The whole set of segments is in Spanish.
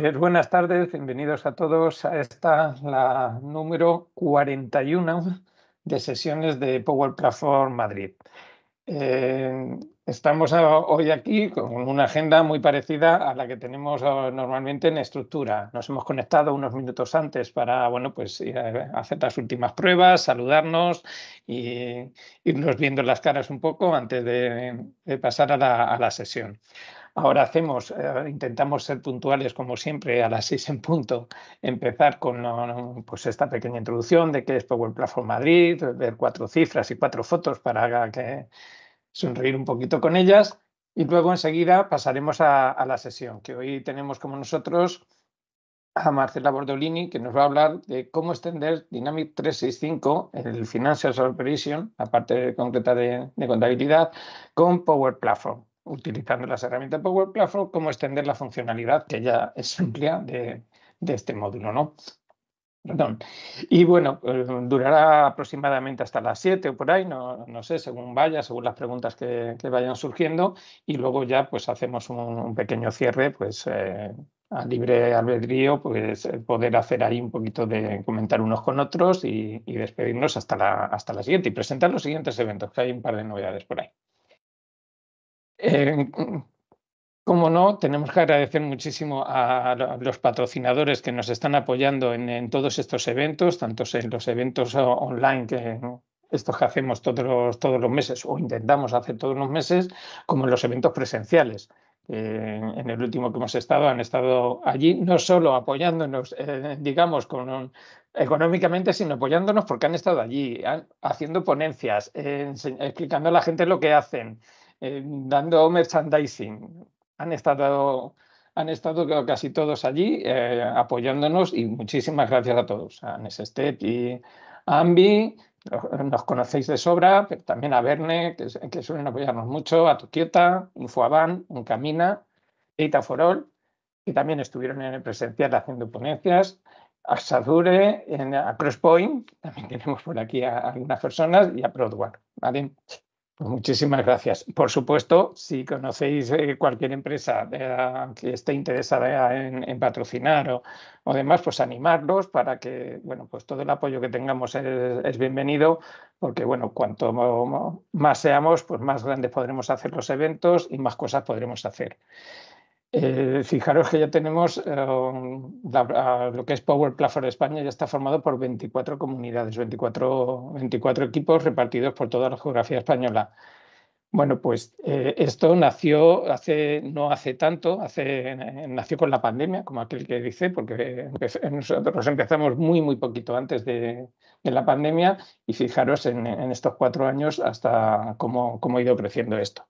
Pues buenas tardes, bienvenidos a todos a esta, la número 41 de sesiones de Power Platform Madrid. Eh, estamos hoy aquí con una agenda muy parecida a la que tenemos ah, normalmente en estructura. Nos hemos conectado unos minutos antes para, bueno, pues hacer las últimas pruebas, saludarnos y irnos viendo las caras un poco antes de, pasar a la sesión. Ahora hacemos, eh, intentamos ser puntuales como siempre a las seis en punto, empezar con pues, esta pequeña introducción de qué es Power Platform Madrid, ver cuatro cifras y cuatro fotos para que sonreír un poquito con ellas y luego enseguida pasaremos a, la sesión que hoy tenemos como nosotros a Marcela Bordolini, que nos va a hablar de cómo extender Dynamic 365, el Financial supervision la parte concreta de, de contabilidad, con Power Platform utilizando las herramientas Power Platform, como extender la funcionalidad que ya es amplia de, este módulo, ¿no? Perdón. Y bueno, pues, durará aproximadamente hasta las 7 o por ahí, no, sé, según vaya, según las preguntas que, vayan surgiendo, y luego ya pues hacemos un, pequeño cierre, pues eh, a libre albedrío, pues eh, poder hacer ahí un poquito de comentar unos con otros y, despedirnos hasta hasta la siguiente y presentar los siguientes eventos, que hay un par de novedades por ahí. Eh, mm, como no, tenemos que agradecer muchísimo a los patrocinadores que nos están apoyando en, todos estos eventos, tanto en los eventos online que, mm, estos que hacemos todos los, todos los meses o intentamos hacer todos los meses, como en los eventos presenciales. en el último que hemos estado, han estado allí no solo apoyándonos, eh, digamos, económicamente, sino apoyándonos porque han estado allí, haciendo ponencias, eh, explicando a la gente lo que hacen, eh, dando merchandising. Han estado, han estado casi todos allí eh, apoyándonos y muchísimas gracias a todos, a Nesestet y a Ambi. Nos conocéis de sobra, pero también a Verne, que, suelen apoyarnos mucho, a Tuquieta, camina Uncamina, Eita Forol, que también estuvieron en el presencial haciendo ponencias, a Sadure, a Crosspoint, también tenemos por aquí a algunas personas, y a Prodwar. Muchísimas gracias. Por supuesto, si conocéis eh, cualquier empresa eh, que esté interesada en, patrocinar o, demás, pues animarlos para que, bueno, pues todo el apoyo que tengamos es, es, bienvenido, porque, bueno, cuanto más seamos, pues más grandes podremos hacer los eventos y más cosas podremos hacer. Eh, fijaros que ya tenemos eh, lo que es Power Platform España, ya está formado por 24 comunidades, 24, equipos repartidos por toda la geografía española. Bueno, pues eh, esto nació hace, no hace tanto, hace, nació con la pandemia, como aquel que dice, porque nosotros empezamos muy, muy poquito antes de, la pandemia y fijaros en, estos cuatro años hasta cómo, cómo ha ido creciendo esto.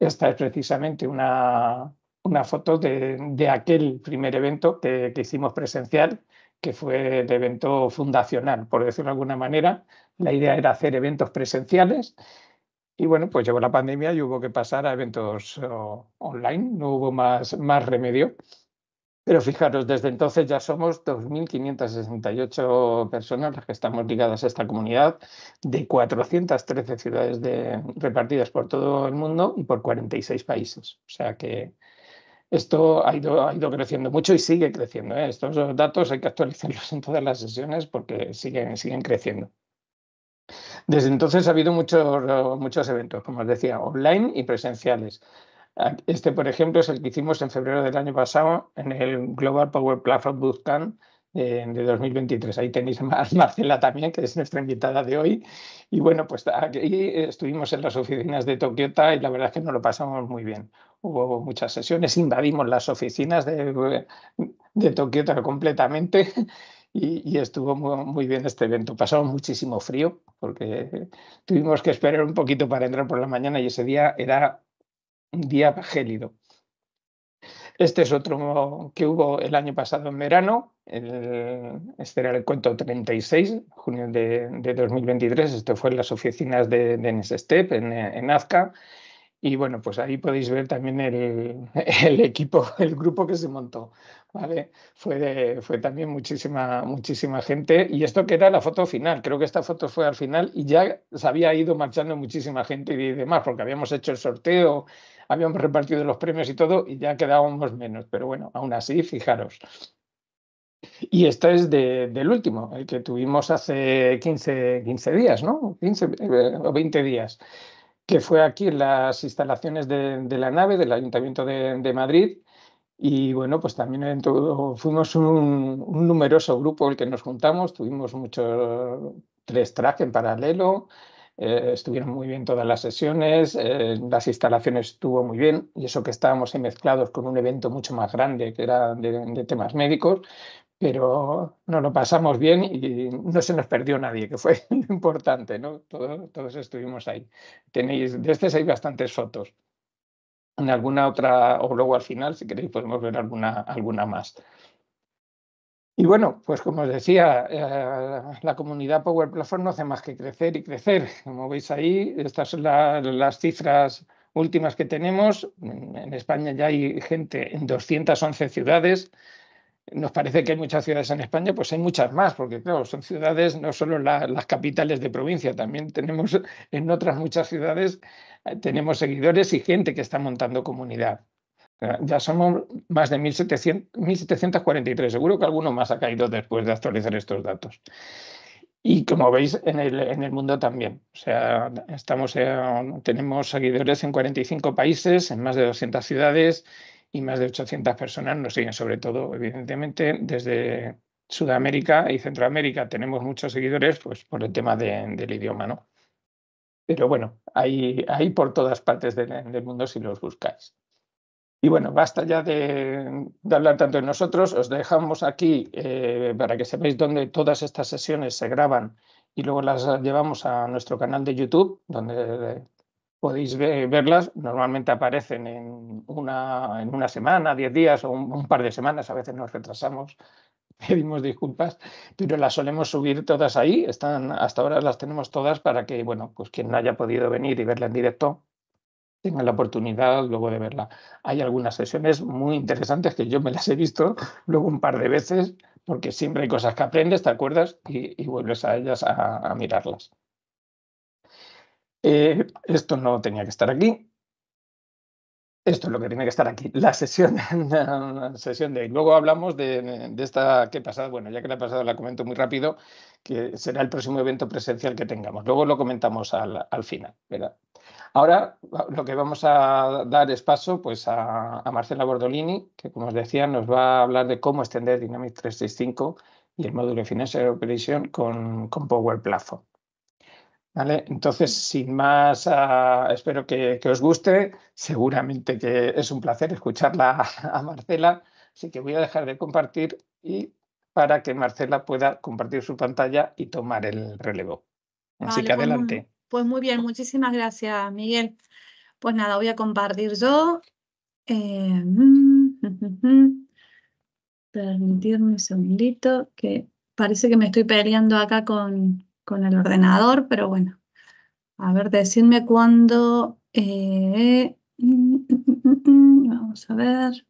Esta es precisamente una, una foto de, de, aquel primer evento que, que hicimos presencial, que fue el evento fundacional, por decirlo de alguna manera. La idea era hacer eventos presenciales y bueno, pues llegó la pandemia y hubo que pasar a eventos eh, online, no hubo más, más remedio. Pero fijaros, desde entonces ya somos 2.568 personas las que estamos ligadas a esta comunidad de 413 ciudades repartidas por todo el mundo y por 46 países. O sea que esto ha ido, ha ido creciendo mucho y sigue creciendo. ¿eh? Estos datos hay que actualizarlos en todas las sesiones porque siguen, siguen creciendo. Desde entonces ha habido muchos, muchos eventos, como os decía, online y presenciales. Este, por ejemplo, es el que hicimos en febrero del año pasado en el Global Power Platform Bootcamp de, de 2023. Ahí tenéis a Marcela también, que es nuestra invitada de hoy. Y bueno, pues aquí estuvimos en las oficinas de Tokyota y la verdad es que nos lo pasamos muy bien hubo muchas sesiones, invadimos las oficinas de, de Tokio completamente y, estuvo muy, muy, bien este evento. Pasamos muchísimo frío porque tuvimos que esperar un poquito para entrar por la mañana y ese día era un día gélido. Este es otro que hubo el año pasado en verano. este era el cuento 36, junio de, de, 2023. Esto fue en las oficinas de, de Nesstep, en, en Azca. Y bueno, pues ahí podéis ver también el, equipo, el grupo que se montó. ¿vale? Fue, fue también muchísima, muchísima gente. Y esto que era la foto final, creo que esta foto fue al final y ya se había ido marchando muchísima gente y demás, porque habíamos hecho el sorteo, habíamos repartido los premios y todo, y ya quedábamos menos. Pero bueno, aún así, fijaros. Y esto es del último, el que tuvimos hace 15, 15 días, ¿no? 15 eh, o 20 días que fue aquí en las instalaciones de, la nave del Ayuntamiento de, Madrid. Y bueno, pues también fuimos un, numeroso grupo el que nos juntamos, tuvimos muchos, tres trajes en paralelo, eh, estuvieron muy bien todas las sesiones, eh, las instalaciones estuvo muy bien, y eso que estábamos mezclados con un evento mucho más grande que era de temas médicos, pero nos lo pasamos bien y no se nos perdió nadie, que fue importante, ¿no? Todos, estuvimos ahí. Tenéis, de este hay bastantes fotos. En alguna otra, o luego al final, si queréis, podemos ver alguna, alguna más. Y bueno, pues como os decía, eh, la comunidad Power Platform no hace más que crecer y crecer. Como veis ahí, estas son las cifras últimas que tenemos. En España ya hay gente en 211 ciudades nos parece que hay muchas ciudades en España, pues hay muchas más, porque claro, son ciudades, no solo las capitales de provincia, también tenemos en otras muchas ciudades, eh, tenemos seguidores y gente que está montando comunidad. Ya somos más de 1700, 1.743, seguro que alguno más ha caído después de actualizar estos datos. Y como veis, en el, mundo también. O sea, estamos, tenemos seguidores en 45 países, en más de 200 ciudades y más de 800 personas nos siguen, sobre todo, evidentemente, desde Sudamérica y Centroamérica tenemos muchos seguidores pues, por el tema del idioma, ¿no? Pero bueno, hay, hay por todas partes del, mundo si los buscáis. Y bueno, basta ya de, hablar tanto de nosotros. Os dejamos aquí eh, para que sepáis dónde todas estas sesiones se graban y luego las llevamos a nuestro canal de YouTube, donde podéis verlas, normalmente aparecen en una, en una semana, diez días o un, par de semanas, a veces nos retrasamos, pedimos disculpas, pero las solemos subir todas ahí, están, hasta ahora las tenemos todas para que, bueno, pues quien no haya podido venir y verla en directo, tenga la oportunidad luego de verla. Hay algunas sesiones muy interesantes que yo me las he visto luego un par de veces, porque siempre hay cosas que aprendes, te acuerdas y, vuelves a ellas a mirarlas. Eh, esto no tenía que estar aquí, esto es lo que tiene que estar aquí, la sesión, la sesión de... Luego hablamos de, esta que he pasado, bueno, ya que la he pasado la comento muy rápido, que será el próximo evento presencial que tengamos. Luego lo comentamos al, final, ¿verdad? Ahora lo que vamos a dar es paso pues, a, Marcela Bordolini, que como os decía nos va a hablar de cómo extender Dynamics 365 y el módulo de Financial Operation con, con Power Platform. Entonces, sin más, ah, espero que, os guste. Seguramente que es un placer escucharla a, Marcela, así que voy a dejar de compartir y para que Marcela pueda compartir su pantalla y tomar el relevo. Así que pues adelante. Pues muy, bien, muchísimas gracias, Miguel. Pues nada, voy a compartir yo. Eh, mm, mm, mm, permitirme un segundito, que parece que me estoy peleando acá con, con el ordenador, pero bueno. A ver, decidme cuándo. Eh, vamos a ver.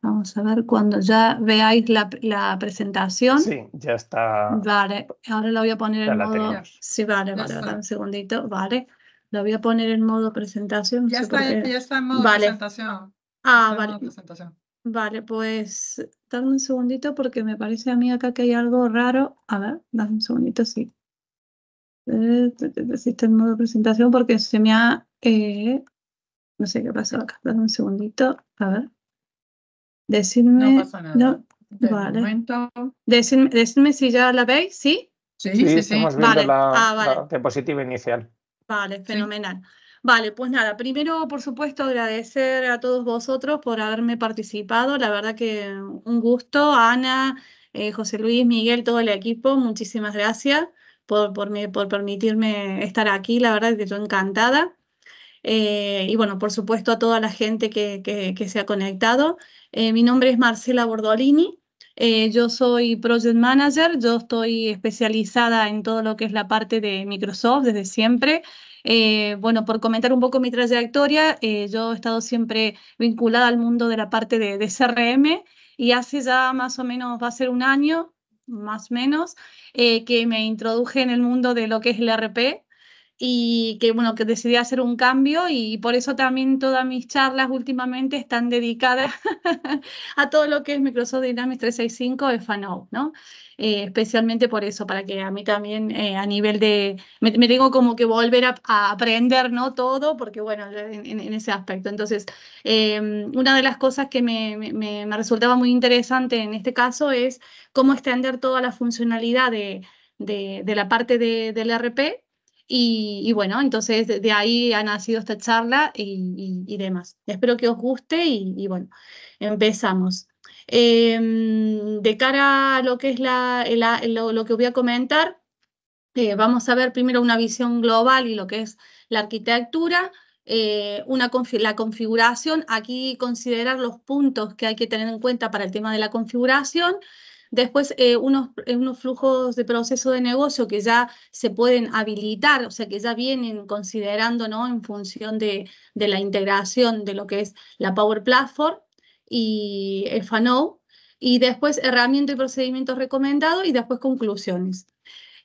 Vamos a ver cuando ya veáis la, presentación. Sí, ya está. Vale, ahora la voy a poner en modo. Sí, vale, vale, un segundito. Vale, lo voy a poner en modo presentación. Ya, está, ya está en modo presentación. Ah, vale. Vale, pues dame un segundito porque me parece a mí acá que hay algo raro. A ver, dame un segundito, sí. Existe eh, el modo de presentación porque se me ha... Eh, no sé qué pasa, acá. Dame un segundito. A ver. Decidme... No pasa nada. vale. Momento... Decidme, si ya la veis, ¿sí? Sí, sí, sí, Estamos la, ah, vale. diapositiva inicial. Vale, fenomenal. Vale, pues nada, primero, por supuesto, agradecer a todos vosotros por haberme participado. La verdad que un gusto, Ana, eh, José Luis, Miguel, todo el equipo, muchísimas gracias por, por, por permitirme estar aquí, la verdad es que yo encantada. Eh, y bueno, por supuesto a toda la gente que, que, se ha conectado. Eh, mi nombre es Marcela Bordolini, eh, yo soy Project Manager, yo estoy especializada en todo lo que es la parte de Microsoft desde siempre. Eh, bueno, por comentar un poco mi trayectoria, eh, yo he estado siempre vinculada al mundo de la parte de, de, CRM y hace ya más o menos, va a ser un año más o menos, eh, que me introduje en el mundo de lo que es el e RP y que bueno, que decidí hacer un cambio y por eso también todas mis charlas últimamente están dedicadas a todo lo que es Microsoft Dynamics 365 de FANO, ¿no? Eh, especialmente por eso, para que a mí también eh, a nivel de, me, tengo como que volver a, aprender, ¿no? Todo, porque bueno, en, ese aspecto. Entonces, em, una de las cosas que me, me, me resultaba muy interesante en este caso es cómo extender toda la funcionalidad de, de, de, la parte de, del e RP y, bueno, entonces de, ahí ha nacido esta charla y, demás. Espero que os guste y, bueno, empezamos. Em, de cara a lo que es la, lo, que voy a comentar, eh, vamos a ver primero una visión global y lo que es la arquitectura. Eh, la configuración, aquí considerar los puntos que hay que tener en cuenta para el tema de la configuración, Después, eh, unos, eh, unos flujos de proceso de negocio que ya se pueden habilitar, o sea, que ya vienen considerando ¿no? en función de, la integración de lo que es la Power Platform y FANO, y después herramientas y procedimientos recomendados y después conclusiones.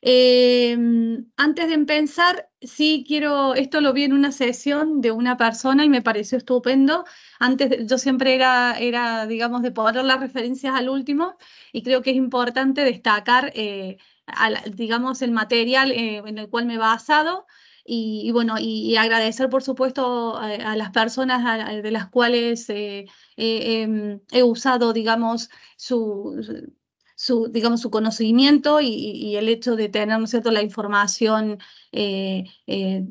Em, antes de empezar, sí quiero, esto lo vi en una sesión de una persona y me pareció estupendo. Antes yo siempre era, era digamos, de poner las referencias al último y creo que es importante destacar, eh, digamos, el material eh, en el cual me he basado. Y, bueno, y, agradecer por supuesto a, las personas de las cuales eh, he usado, digamos, su, su, digamos, su conocimiento y, el hecho de tener, ¿no es cierto?, la información, eh, eh,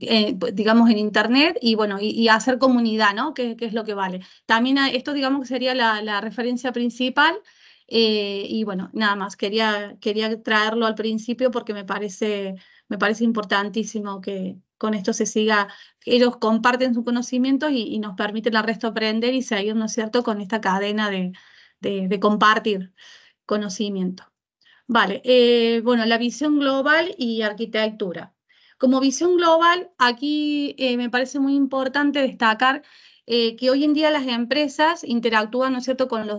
eh, pues, digamos, en Internet y, bueno, y, hacer comunidad, ¿no?, que, es lo que vale. También esto, digamos, sería la, referencia principal y, bueno, nada más, quería, quería traerlo al principio porque me parece, me parece importantísimo que con esto se siga, ellos comparten su conocimiento y, nos permiten al resto aprender y seguir, ¿no es cierto?, con esta cadena de compartir conocimiento. Vale, eh, bueno, la visión global y arquitectura. Como visión global, aquí eh, me parece muy importante destacar eh, que hoy en día las empresas interactúan, ¿no es cierto?, con los,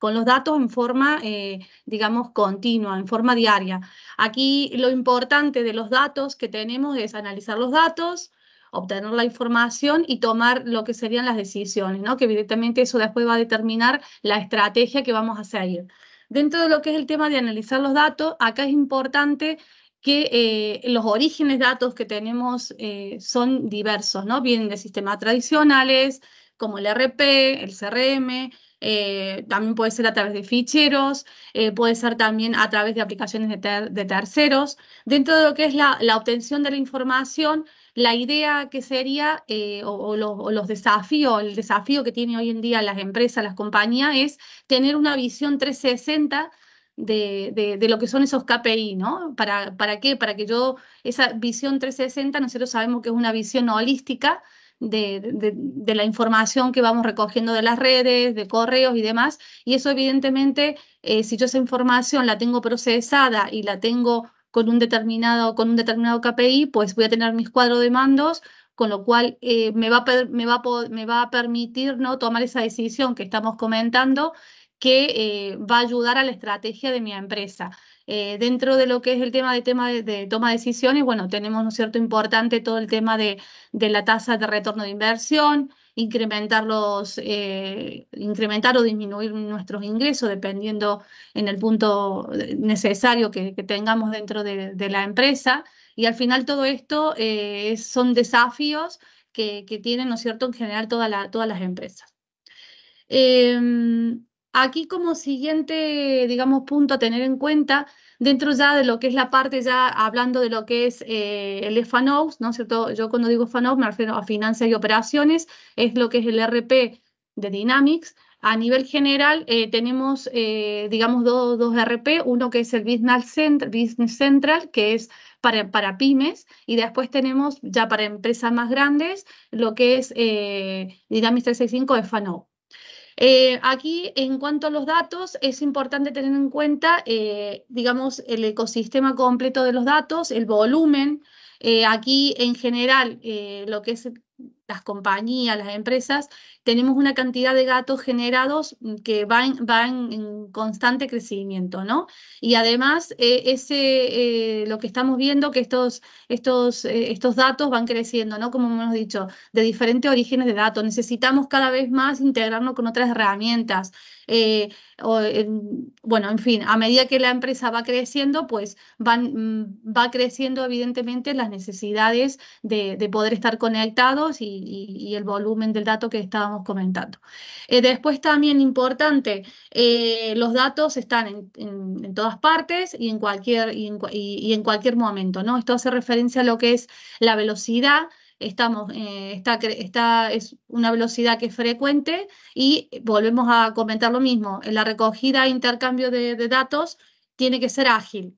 con los datos en forma, digamos, continua, en forma diaria. Aquí lo importante de los datos que tenemos es analizar los datos, obtener la información y tomar lo que serían las decisiones, ¿no? Que evidentemente eso después va a determinar la estrategia que vamos a seguir. Dentro de lo que es el tema de analizar los datos, acá es importante que eh, los orígenes de datos que tenemos eh, son diversos, ¿no? Vienen de sistemas tradicionales, como el RP, el CRM, eh, también puede ser a través de ficheros, puede ser también a través de aplicaciones de, terceros. Dentro de lo que es la obtención de la información, la idea que sería, eh, o, los, desafíos, el desafío que tienen hoy en día las empresas, las compañías, es tener una visión 360 de, lo que son esos KPI, ¿no? ¿Para, ¿Para qué? Para que yo, esa visión 360, nosotros sabemos que es una visión holística, de, la información que vamos recogiendo de las redes, de correos y demás. Y eso evidentemente, eh, si yo esa información la tengo procesada y la tengo con un determinado, con un determinado KPI, pues voy a tener mis cuadros de mandos, con lo cual eh, me, va a, me va a permitir ¿no? tomar esa decisión que estamos comentando que eh, va a ayudar a la estrategia de mi empresa. Eh, dentro de lo que es el tema de, tema de, toma de decisiones, bueno, tenemos un cierto importante todo el tema de, de la tasa de retorno de inversión, incrementar, eh, incrementar o disminuir nuestros ingresos dependiendo en el punto necesario que, tengamos dentro de, la empresa. Y al final todo esto eh, son desafíos que, tienen, ¿no es cierto?, en general todas las empresas. Em, aquí como siguiente, digamos, punto a tener en cuenta Dentro ya de lo que es la parte ya hablando de lo que es eh, el FANOS, ¿no es cierto? Yo cuando digo FANOS me refiero a finanzas y operaciones, es lo que es el RP de Dynamics. A nivel general eh, tenemos, eh, digamos, dos, dos RP, uno que es el Business Central, que es para, para, pymes y después tenemos ya para empresas más grandes lo que es Dynamics 365 de eh, aquí, en cuanto a los datos, es importante tener en cuenta, eh, digamos, el ecosistema completo de los datos, el volumen. Eh, aquí, en general, lo que es las compañías, las empresas, tenemos una cantidad de datos generados mm, que van en, constante crecimiento, ¿no? Y además, eh, ese, eh, lo que estamos viendo, que estos, estos, eh, estos datos van creciendo, ¿no? Como hemos dicho, de diferentes orígenes de datos. Necesitamos cada vez más integrarnos con otras herramientas. Eh, eh, bueno, en fin, a medida que la empresa va creciendo, pues van, mm, va creciendo evidentemente las necesidades de, poder estar conectados y, el volumen del dato que estábamos comentando. Eh, después también importante, los datos están en, todas partes y en, cualquier, y en cualquier momento, ¿no? Esto hace referencia a lo que es la velocidad estamos, eh, está, es una velocidad que es frecuente y volvemos a comentar lo mismo, en eh, la recogida e intercambio de, datos tiene que ser ágil.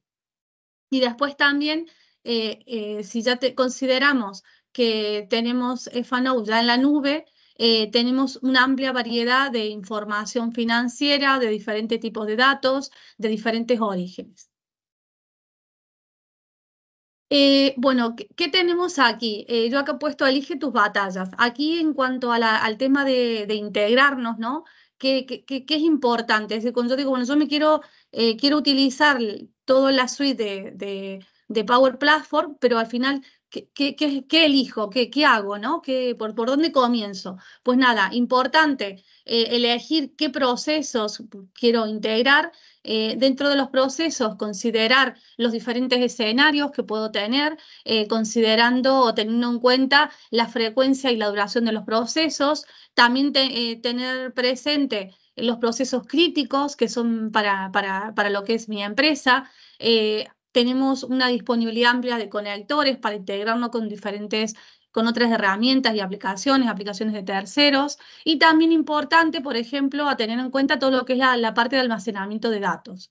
Y después también, eh, si ya te consideramos que tenemos FANO ya en la nube, tenemos una amplia variedad de información financiera, de diferentes tipos de datos, de diferentes orígenes. Eh, bueno, ¿qué, tenemos aquí? Eh, yo acá he puesto elige tus batallas. Aquí en cuanto al tema de, integrarnos, ¿no? ¿Qué, qué, es importante? Es decir, cuando yo digo, bueno, yo me quiero, eh, quiero utilizar toda la suite de, Power Platform, pero al final, ¿qué, elijo? ¿Qué, hago? por, dónde comienzo? Pues nada, importante elegir qué procesos quiero integrar eh, dentro de los procesos considerar los diferentes escenarios que puedo tener, eh, considerando o teniendo en cuenta la frecuencia y la duración de los procesos, también eh, tener presente los procesos críticos que son para, para, para lo que es mi empresa. tenemos una disponibilidad amplia de conectores para integrarnos con diferentes con otras herramientas y aplicaciones, aplicaciones de terceros. Y también importante, por ejemplo, a tener en cuenta todo lo que es la, parte de almacenamiento de datos.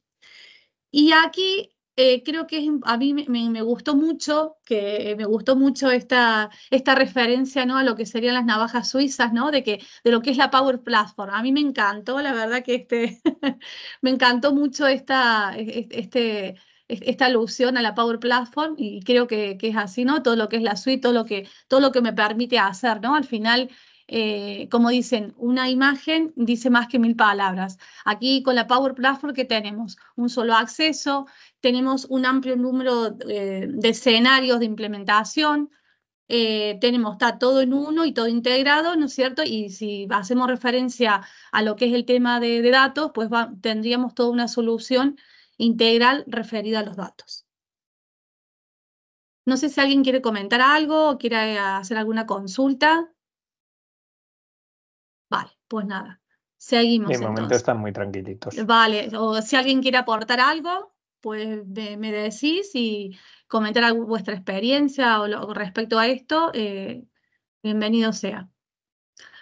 Y aquí eh, creo que a mí me, gustó mucho, que eh, me gustó mucho esta, esta referencia ¿no? a lo que serían las navajas suizas, ¿no? De, que, de lo que es la Power Platform. A mí me encantó, la verdad que este, me encantó mucho esta, e, e, este, esta alusión a la Power Platform y creo que, es así, ¿no? Todo lo que es la suite, todo lo que, todo lo que me permite hacer, ¿no? Al final, eh, como dicen, una imagen dice más que mil palabras. Aquí con la Power Platform que tenemos un solo acceso, tenemos un amplio número eh, de escenarios de implementación, eh, tenemos, está todo en uno y todo integrado, ¿no es cierto? Y si hacemos referencia a lo que es el tema de, datos, pues tendríamos toda una solución integral referida a los datos. No sé si alguien quiere comentar algo o quiere hacer alguna consulta. Vale, pues nada. Seguimos. De momento están muy tranquilitos. Vale, o si alguien quiere aportar algo, pues me, decís y comentar vuestra experiencia o respecto a esto, eh, bienvenido sea.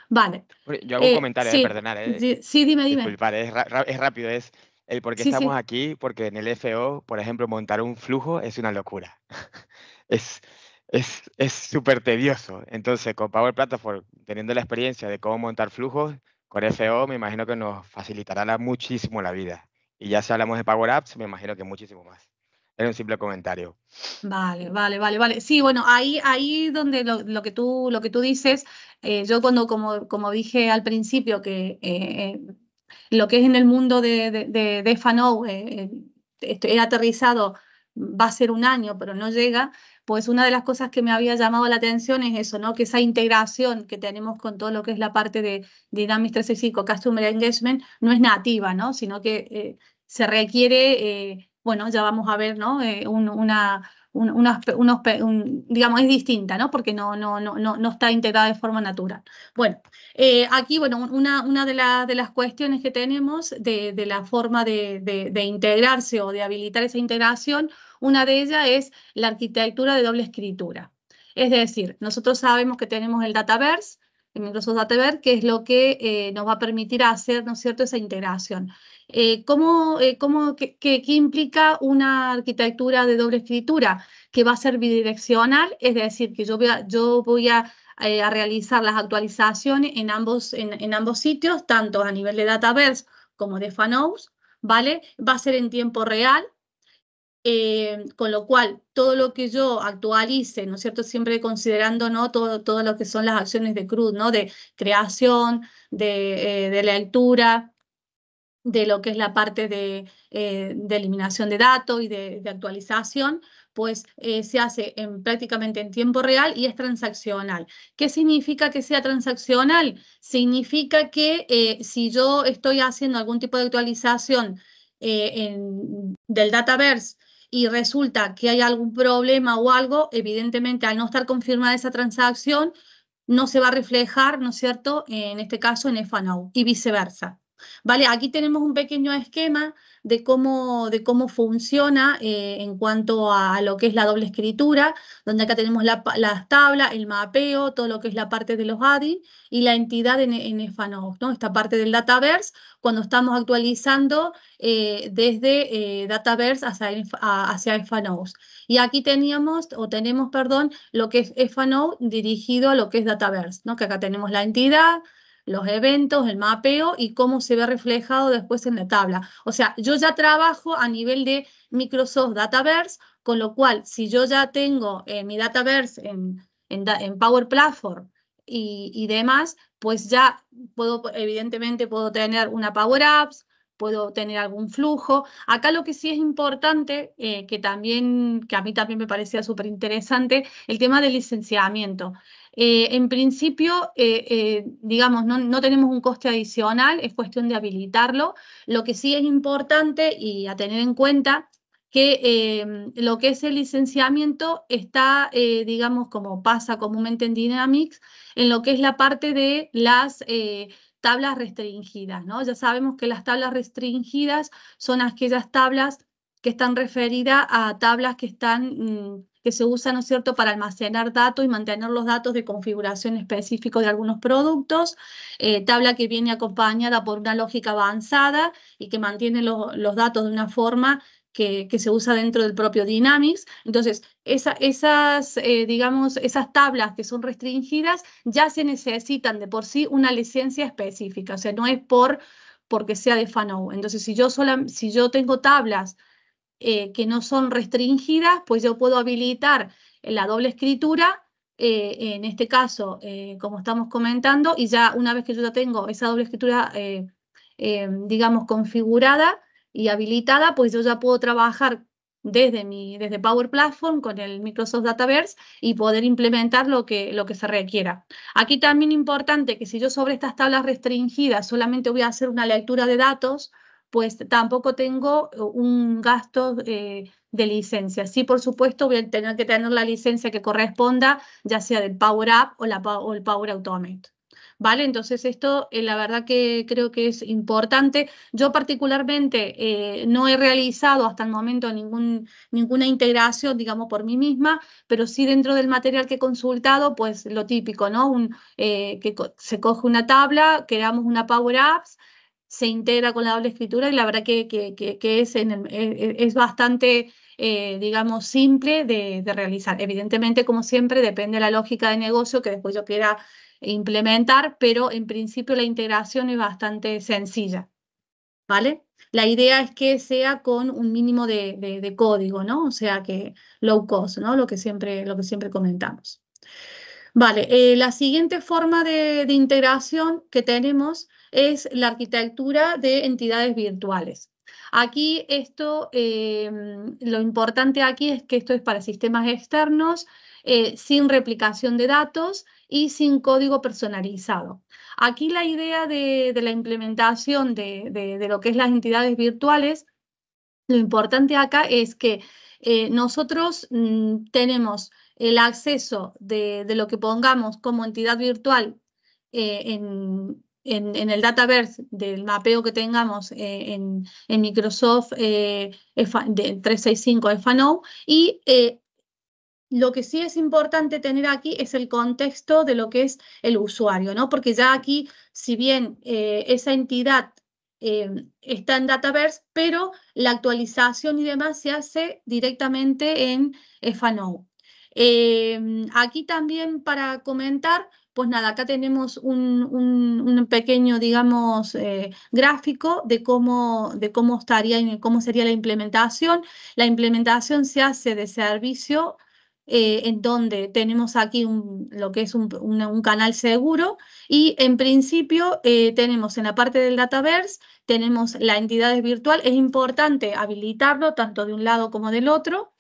Vale. Yo hago un eh, comentario, eh, sí, sí, dime, dime. Vale, es rápido, es el por qué estamos aquí, porque en el FO, por ejemplo, montar un flujo es una locura. es súper es, tedioso. Entonces, con Power Platform, teniendo la experiencia de cómo montar flujos, con FO me imagino que nos facilitará muchísimo la vida. Y ya si hablamos de Power Apps, me imagino que muchísimo más. Era un simple comentario. Vale, vale, vale, vale. Sí, bueno, ahí, ahí donde lo, que tú, lo que tú dices, eh, yo cuando, como, como dije al principio, que eh, eh, lo que es en el mundo de, de, FANO, eh, eh aterrizado, va a ser un año, pero no llega, pues una de las cosas que me había llamado la atención es eso, ¿no? Que esa integración que tenemos con todo lo que es la parte de, de Dynamics 365 Customer Engagement no es nativa, ¿no? Sino que eh, se requiere, eh, bueno, ya vamos a ver, ¿no? una, un, digamos, es distinta, ¿no? Porque no, no, no, no está integrada de forma natural. Bueno, eh, aquí, bueno, una, una de, de, las cuestiones que tenemos de, la forma de, integrarse o de habilitar esa integración, una de ellas es la arquitectura de doble escritura. Es decir, nosotros sabemos que tenemos el Dataverse, el Microsoft Dataverse, que es lo que eh, nos va a permitir hacer, ¿no es cierto?, esa integración. Eh, ¿cómo, eh, cómo, qué, qué, implica una arquitectura de doble escritura? Que va a ser bidireccional, es decir, que yo voy a, yo voy a, eh, a realizar las actualizaciones en ambos, en, en, ambos sitios, tanto a nivel de Dataverse como de Fanous, ¿vale? Va a ser en tiempo real, con lo cual, todo lo que yo actualice, ¿no es cierto? Siempre considerando, ¿no? Todo, todo lo que son las acciones de CRUD, ¿no? De creación, de, de lectura, de lo que es la parte de, eh, eliminación de datos y de, actualización, pues eh, se hace en, prácticamente en tiempo real y es transaccional. ¿Qué significa que sea transaccional? Significa que eh, si yo estoy haciendo algún tipo de actualización del Dataverse y resulta que hay algún problema o algo, evidentemente al no estar confirmada esa transacción, no se va a reflejar, ¿no es cierto?, en este caso en FANO y viceversa. ¿Vale? Aquí tenemos un pequeño esquema de cómo, de cómo funciona eh, en cuanto a lo que es la doble escritura, donde acá tenemos las tablas, el mapeo, todo lo que es la parte de los ADI y la entidad en, en Esta parte del Dataverse, cuando estamos actualizando eh, desde eh, Dataverse hacia, hacia Y aquí teníamos, o tenemos, perdón, lo que es EFANO dirigido a lo que es Dataverse, ¿no? Que acá tenemos la entidad, los eventos, el mapeo y cómo se ve reflejado después en la tabla. O sea, yo ya trabajo a nivel de Microsoft Dataverse, con lo cual, si yo ya tengo eh, mi Dataverse en, en, Power Platform y, demás, pues ya puedo, evidentemente, puedo tener una Power Apps, puedo tener algún flujo. Acá lo que sí es importante, eh, que también, que a mí también me parecía súper interesante, el tema del licenciamiento. Eh, en principio, eh, eh, digamos, no, no, tenemos un coste adicional, es cuestión de habilitarlo. Lo que sí es importante y a tener en cuenta que em, lo que es el licenciamiento está, digamos, como pasa comúnmente en Dynamics, en lo que es la parte de las tablas restringidas, ¿no? Ya sabemos que las tablas restringidas son aquellas tablas que están referidas a tablas que están mm, que se usan, ¿no es cierto?, para almacenar datos y mantener los datos de configuración específico de algunos productos, eh, tabla que viene acompañada por una lógica avanzada y que mantiene los datos de una forma que, que, se usa dentro del propio Dynamics. Entonces, esa, esas, eh, digamos, esas tablas que son restringidas ya se necesitan de por sí una licencia específica, o sea, no es por porque sea de fano, Entonces, si yo, sola, si yo tengo tablas eh, que no son restringidas, pues yo puedo habilitar la doble escritura, eh, en este caso, eh, como estamos comentando, y ya una vez que yo ya tengo esa doble escritura, digamos, configurada y habilitada, pues yo ya puedo trabajar desde, mi, desde Power Platform con el Microsoft Dataverse y poder implementar lo que, lo que se requiera. Aquí también importante que si yo sobre estas tablas restringidas solamente voy a hacer una lectura de datos, pues tampoco tengo eh, un gasto eh, de licencia. Sí, por supuesto, voy a tener que tener la licencia que corresponda, ya sea del Power up o, la, o el Power Automate. ¿Vale? Entonces esto, eh, la verdad que creo que es importante. Yo particularmente no he realizado hasta el momento ningún, ninguna integración, digamos, por mí misma, pero sí dentro del material que he consultado, pues lo típico, ¿no? Un, que se coge una tabla, creamos una Power Apps se integra con la doble escritura y la verdad que, que, que, es, eh, es, bastante, eh, digamos, simple de, de, realizar. Evidentemente, como siempre, depende de la lógica de negocio que después yo quiera implementar, pero en principio la integración es bastante sencilla, ¿vale? La idea es que sea con un mínimo de, código, ¿no? O sea, que low cost, ¿no? Lo que siempre, lo que siempre comentamos. Vale, eh, la siguiente forma de integración que tenemos es la arquitectura de entidades virtuales. Aquí esto, eh, lo importante aquí es que esto es para sistemas externos, eh, sin replicación de datos y sin código personalizado. Aquí la idea de, la implementación de, lo que es las entidades virtuales, lo importante acá es que eh, nosotros mm, tenemos el acceso de, lo que pongamos como entidad virtual en, en, el Dataverse del mapeo que tengamos eh, en, Microsoft eh, de 365 Fano y eh, lo que sí es importante tener aquí es el contexto de lo que es el usuario, ¿no? Porque ya aquí, si bien esa entidad está en Dataverse, pero la actualización y demás se hace directamente en EFANO. aquí también para comentar, pues nada, acá tenemos un, pequeño, digamos, eh, gráfico de cómo, de cómo estaría, cómo sería la implementación. La implementación se hace de servicio eh, en donde tenemos aquí lo que es un, canal seguro y en principio eh, tenemos en la parte del dataverse, tenemos la entidad virtual, es importante habilitarlo tanto de un lado como del otro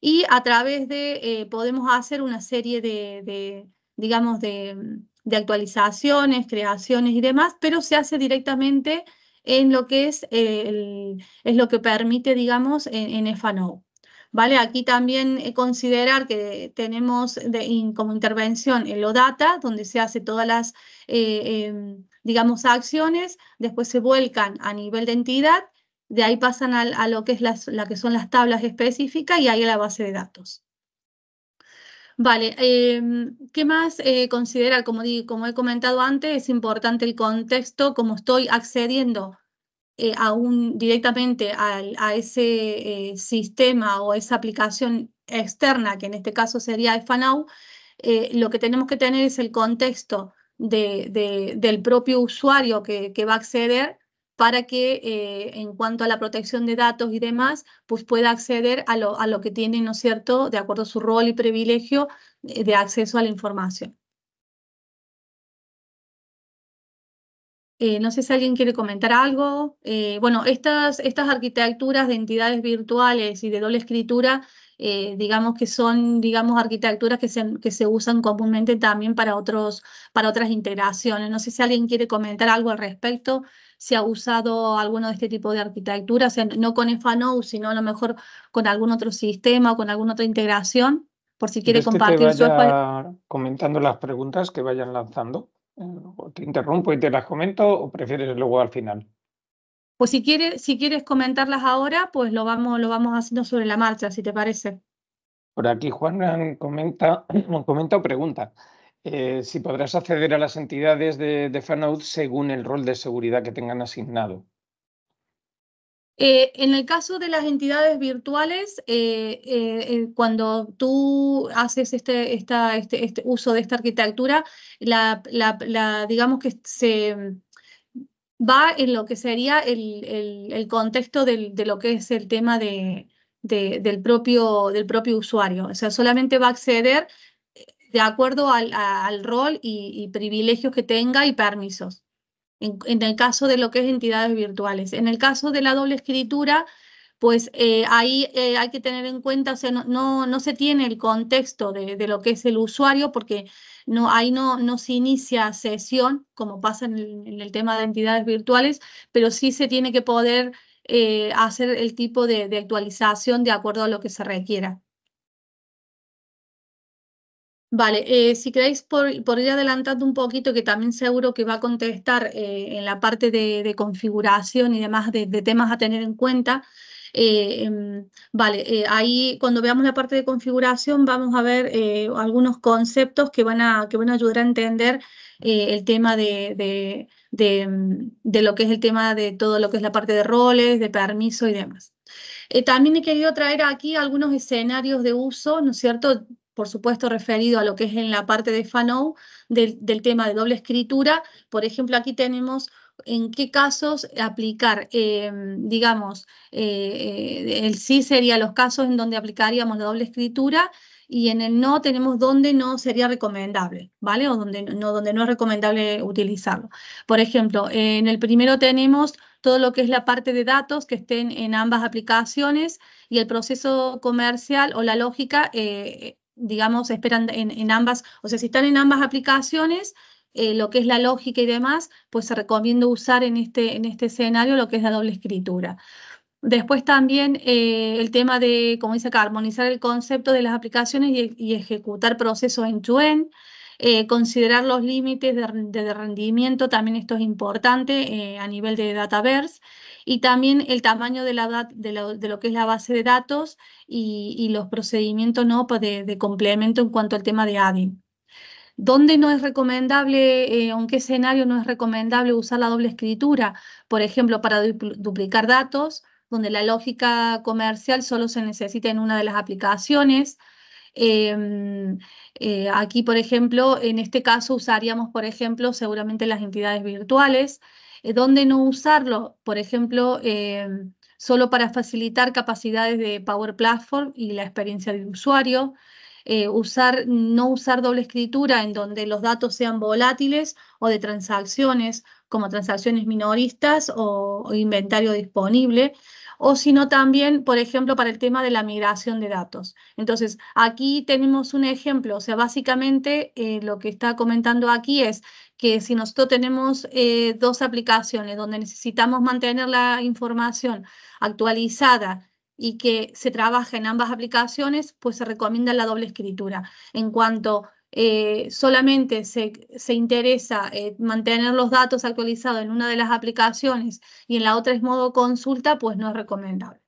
y a través de podemos hacer una serie de, digamos, de, actualizaciones, creaciones y demás, pero se hace directamente en lo que es, el, es lo que permite, digamos, en, FANO. ¿Vale? Aquí también eh, considerar que tenemos de, como intervención el ODATA, donde se hace todas las, eh, em, digamos, acciones, después se vuelcan a nivel de entidad, de ahí pasan a, lo que, es la que son las tablas específicas y ahí a la base de datos. Vale, em, ¿qué más eh, considera? Como, como he comentado antes, es importante el contexto, como estoy accediendo eh, a directamente a, ese eh, sistema o esa aplicación externa, que en este caso sería FANAU, eh, lo que tenemos que tener es el contexto del propio usuario que, va a acceder para que eh, en cuanto a la protección de datos y demás, pues pueda acceder a lo, a lo que tiene, ¿no es cierto?, de acuerdo a su rol y privilegio eh, de acceso a la información. Eh, no sé si alguien quiere comentar algo. bueno, estas, estas arquitecturas de entidades virtuales y de doble escritura, digamos que son, digamos, arquitecturas que se, que se usan comúnmente también para, otros, para otras integraciones. No sé si alguien quiere comentar algo al respecto se ha usado alguno de este tipo de arquitectura, no con FANOU, sino a lo mejor con algún otro sistema o con alguna otra integración, por si quiere compartir su comentando las preguntas que vayan lanzando. Eh, te interrumpo y te las comento o prefieres luego al final. Pues si quieres, si quieres comentarlas ahora, pues lo vamos, lo vamos haciendo sobre la marcha, si te parece. Por aquí Juan comenta, comenta o pregunta. Eh, si podrás acceder a las entidades de, de, Fanout según el rol de seguridad que tengan asignado. Eh, en el caso de las entidades virtuales, eh, cuando tú haces este, este, este, uso de esta arquitectura, la, digamos que se, va en lo que sería el, contexto de lo que es el tema del, propio, del propio usuario. O sea, solamente va a acceder de acuerdo al, rol y, privilegios que tenga y permisos, en, el caso de lo que es entidades virtuales. En el caso de la doble escritura, pues eh, ahí eh, hay que tener en cuenta, no, no, se tiene el contexto de, lo que es el usuario porque no, ahí no, no se inicia sesión, como pasa en el, tema de entidades virtuales, pero sí se tiene que poder eh, hacer el tipo de actualización de acuerdo a lo que se requiera. Vale, eh, si queréis por, ir adelantando un poquito, que también seguro que va a contestar eh, en la parte de, configuración y demás de, temas a tener en cuenta, eh, em, vale, ahí cuando veamos la parte de configuración vamos a ver algunos conceptos que van a, que van a ayudar a entender el tema em, de, lo que es el tema de todo lo que es la parte de roles, de permiso y demás. también he querido traer aquí algunos escenarios de uso, ¿no es cierto? por supuesto referido a lo que es en la parte de FANO, del, tema de doble escritura. Por ejemplo, aquí tenemos en qué casos aplicar, em, digamos, eh, eh, el sí sería los casos en donde aplicaríamos la doble escritura y en el no tenemos donde no sería recomendable, ¿vale? O donde no, donde no es recomendable utilizarlo. Por ejemplo, en el primero tenemos todo lo que es la parte de datos que estén en ambas aplicaciones y el proceso comercial o la lógica eh, digamos, esperan en, ambas, o sea, si están en ambas aplicaciones, eh, lo que es la lógica y demás, pues se recomienda usar en este, en este escenario lo que es la doble escritura. Después también eh, el tema de, como dice acá, armonizar el concepto de las aplicaciones y, ejecutar procesos en end eh, considerar los límites de, de, rendimiento, también esto es importante a nivel de Dataverse y también el tamaño de, la, lo, que es la base de datos y, los procedimientos ¿no? de, complemento en cuanto al tema de ADI. ¿Dónde no es recomendable, eh, en qué escenario no es recomendable usar la doble escritura? Por ejemplo, para duplicar datos, donde la lógica comercial solo se necesita en una de las aplicaciones. Em, eh, aquí, por ejemplo, en este caso usaríamos, por ejemplo, seguramente las entidades virtuales eh, dónde no usarlo, por ejemplo, eh, solo para facilitar capacidades de Power Platform y la experiencia del usuario, eh, usar, no usar doble escritura en donde los datos sean volátiles o de transacciones, como transacciones minoristas o, inventario disponible, o sino también, por ejemplo, para el tema de la migración de datos. Entonces, aquí tenemos un ejemplo, o sea, básicamente lo que está comentando aquí es que si nosotros tenemos eh, dos aplicaciones donde necesitamos mantener la información actualizada y que se trabaja en ambas aplicaciones, pues se recomienda la doble escritura. En cuanto eh, solamente se, interesa eh, mantener los datos actualizados en una de las aplicaciones y en la otra es modo consulta, pues no es recomendable.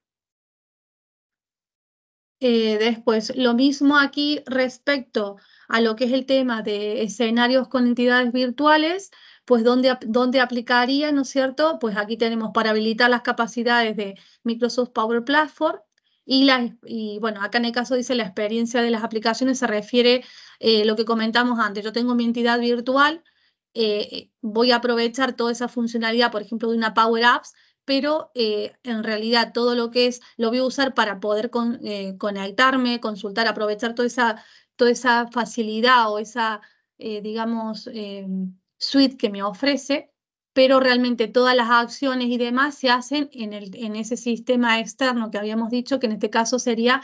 después, lo mismo aquí respecto a lo que es el tema de escenarios con entidades virtuales, pues dónde, aplicaría, ¿no es cierto? Pues aquí tenemos para habilitar las capacidades de Microsoft Power Platform, y, y, bueno, acá en el caso dice la experiencia de las aplicaciones se refiere eh, lo que comentamos antes. Yo tengo mi entidad virtual, eh, eh, voy a aprovechar toda esa funcionalidad, por ejemplo, de una Power Apps, pero en realidad todo lo que es, lo voy a usar para poder conectarme, consultar, aprovechar toda esa toda esa facilidad o esa, eh, digamos, eh, suite que me ofrece, pero realmente todas las acciones y demás se hacen en, el, en ese sistema externo que habíamos dicho, que en este caso sería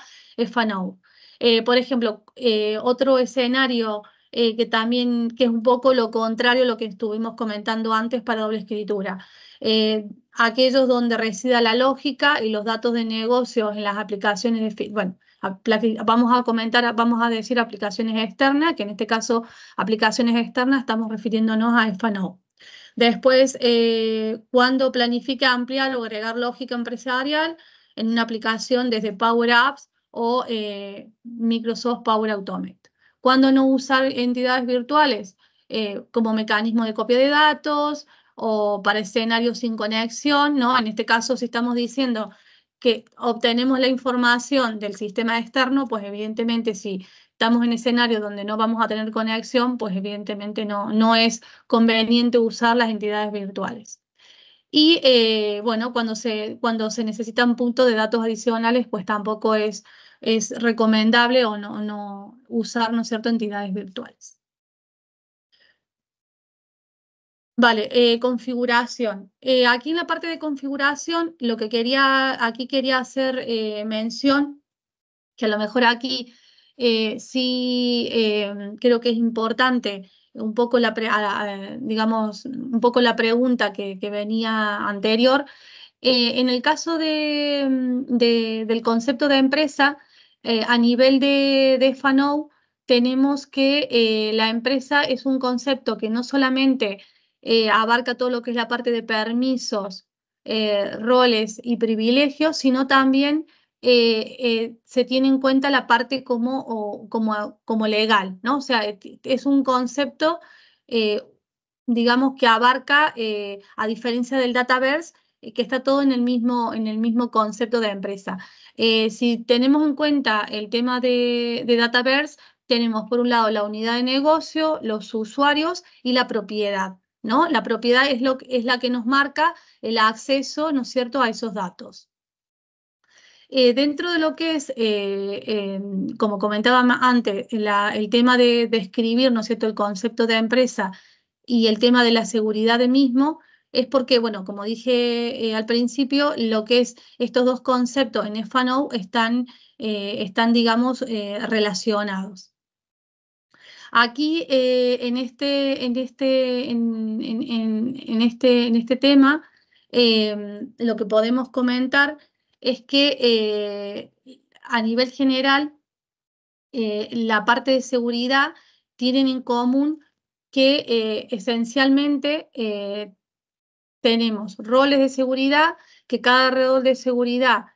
FANO. Eh, por ejemplo, eh, otro escenario que también que es un poco lo contrario a lo que estuvimos comentando antes para doble escritura. aquellos donde resida la lógica y los datos de negocios en las aplicaciones de... Bueno, Vamos a comentar, vamos a decir aplicaciones externas, que en este caso aplicaciones externas estamos refiriéndonos a FANO. Después, eh, cuando planifica ampliar o agregar lógica empresarial en una aplicación desde Power Apps o eh, Microsoft Power Automate. Cuando no usar entidades virtuales eh, como mecanismo de copia de datos o para escenarios sin conexión, ¿no? En este caso, si estamos diciendo que obtenemos la información del sistema externo, pues evidentemente si estamos en escenario donde no vamos a tener conexión, pues evidentemente no, no es conveniente usar las entidades virtuales. Y eh, bueno, cuando se, cuando se necesitan puntos de datos adicionales, pues tampoco es, es recomendable o no, no usar, ¿no es cierto?, entidades virtuales. Vale, eh, configuración. Eh, aquí en la parte de configuración, lo que quería, aquí quería hacer eh, mención, que a lo mejor aquí sí em, creo que es importante un poco la, digamos, un poco la pregunta que, venía anterior. en el caso del concepto de empresa, a nivel de, de FANO, tenemos que la empresa es un concepto que no solamente eh, abarca todo lo que es la parte de permisos, eh, roles y privilegios, sino también eh, se tiene en cuenta la parte como, como, legal, ¿no? O sea, e, es un concepto, digamos, que abarca, a diferencia del dataverse, que está todo en el mismo, en el mismo concepto de empresa. si tenemos en cuenta el tema de, de Dataverse, tenemos por un lado la unidad de negocio, los usuarios y la propiedad. ¿no? La propiedad es, lo, es la que nos marca el acceso, ¿no es cierto?, a esos datos. Eh, dentro de lo que es, eh, em, como comentaba antes, el tema de describir, ¿no es cierto?, el concepto de empresa y el tema de la seguridad de mismo, es porque, bueno, como dije eh, al principio, lo que es estos dos conceptos en FANO están, están digamos, relacionados. Aquí, eh, en, este, en, este, en, este, este, tema, eh, lo que podemos comentar es que eh, a nivel general, la parte de seguridad tienen en común que esencialmente tenemos roles de seguridad, que cada rol de seguridad,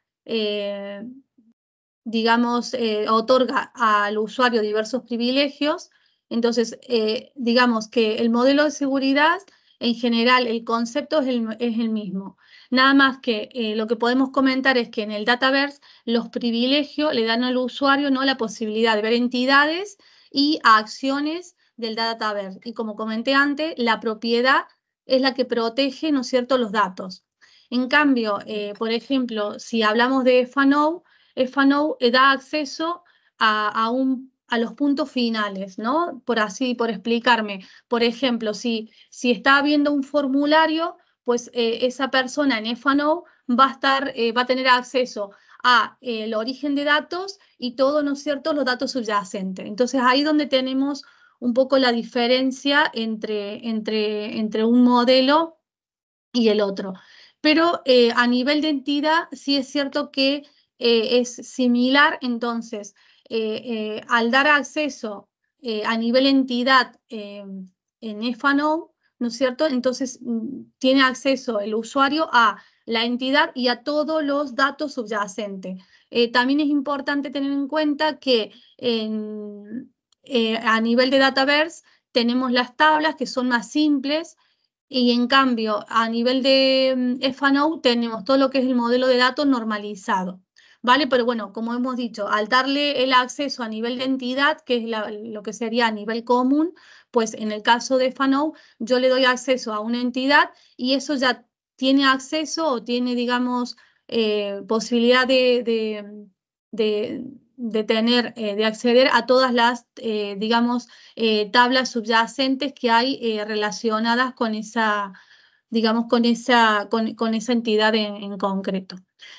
digamos, otorga al usuario diversos privilegios entonces, eh, digamos que el modelo de seguridad, en general, el concepto es el, mismo. Nada más que eh, lo que podemos comentar es que en el Dataverse los privilegios le dan al usuario no la posibilidad de ver entidades y acciones del Dataverse. Y como comenté antes, la propiedad es la que protege, ¿no es cierto?, los datos. En cambio, eh, por ejemplo, si hablamos de FANO, FANO da acceso a, a un a los puntos finales, ¿no? Por así, por explicarme. Por ejemplo, si, si está habiendo un formulario, pues eh, esa persona en FANO va a estar, eh, va a tener acceso a eh, el origen de datos y todo, ¿no es cierto?, los datos subyacentes. Entonces, ahí donde tenemos un poco la diferencia entre, entre, entre un modelo y el otro. Pero a nivel de entidad, sí es cierto que es similar, entonces, eh, eh, al dar acceso eh, a nivel entidad en Fano, ¿no es cierto? Entonces mm, tiene acceso el usuario a la entidad y a todos los datos subyacentes. también es importante tener en cuenta que a nivel de Dataverse tenemos las tablas que son más simples y en cambio a nivel de mm, FANO tenemos todo lo que es el modelo de datos normalizado. ¿vale? Pero bueno, como hemos dicho, al darle el acceso a nivel de entidad, que es lo que sería a nivel común, pues en el caso de FANO, yo le doy acceso a una entidad y eso ya tiene acceso o tiene, digamos, eh, posibilidad de, de, tener, eh, de acceder a todas las, eh, digamos, tablas subyacentes que hay relacionadas con esa, digamos, con esa, con, esa entidad en, concreto.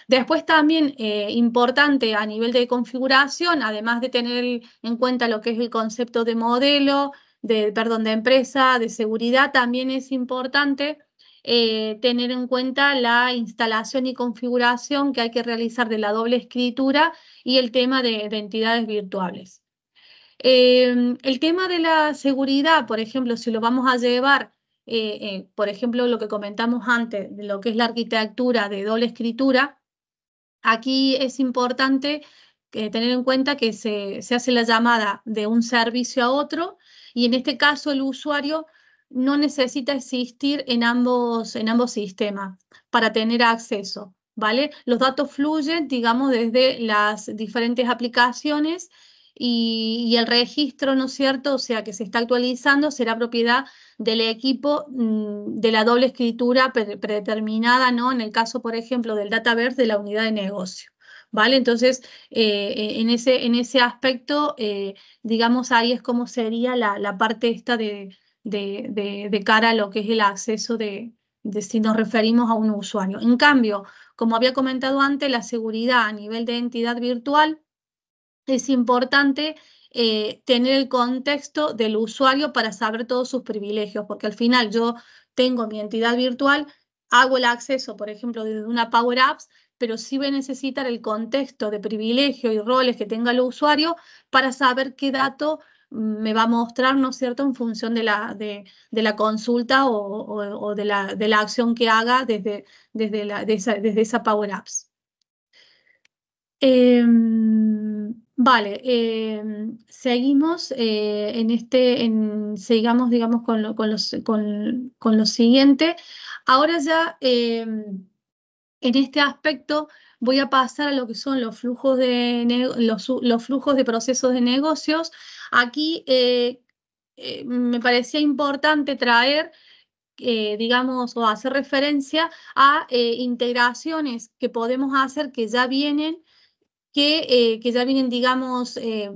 Después también eh, importante a nivel de configuración, además de tener en cuenta lo que es el concepto de modelo, de, perdón, de empresa, de seguridad, también es importante eh, tener en cuenta la instalación y configuración que hay que realizar de la doble escritura y el tema de, entidades virtuales. Eh, el tema de la seguridad, por ejemplo, si lo vamos a llevar eh, eh, por ejemplo, lo que comentamos antes, de lo que es la arquitectura de doble escritura, aquí es importante eh, tener en cuenta que se, hace la llamada de un servicio a otro y en este caso el usuario no necesita existir en ambos, en ambos sistemas para tener acceso, ¿vale? Los datos fluyen, digamos, desde las diferentes aplicaciones y, y el registro, ¿no es cierto? O sea, que se está actualizando será propiedad del equipo mm, de la doble escritura predeterminada, ¿no? En el caso, por ejemplo, del Dataverse de la unidad de negocio. ¿Vale? Entonces, eh, e, en, ese, en ese aspecto, eh, digamos, ahí es como sería la, parte esta de, de, cara a lo que es el acceso de si nos referimos a un usuario. En cambio, como había comentado antes, la seguridad a nivel de entidad virtual es importante eh, tener el contexto del usuario para saber todos sus privilegios, porque al final yo tengo mi entidad virtual, hago el acceso, por ejemplo, desde una Power Apps, pero sí voy a necesitar el contexto de privilegio y roles que tenga el usuario para saber qué dato me va a mostrar, ¿no es cierto?, en función de la, de, la consulta o, de, la, de, la, acción que haga desde, desde, esa, desde esa, Power Apps. Em, Vale, em, seguimos eh, en este, sigamos, digamos, con lo, siguiente. Ahora ya em, en este aspecto voy a pasar a lo que son los flujos de, los, flujos de procesos de negocios. Aquí eh, eh, me parecía importante traer digamos, o hacer referencia a integraciones que podemos hacer que ya vienen eh, que, ya vienen, digamos, eh,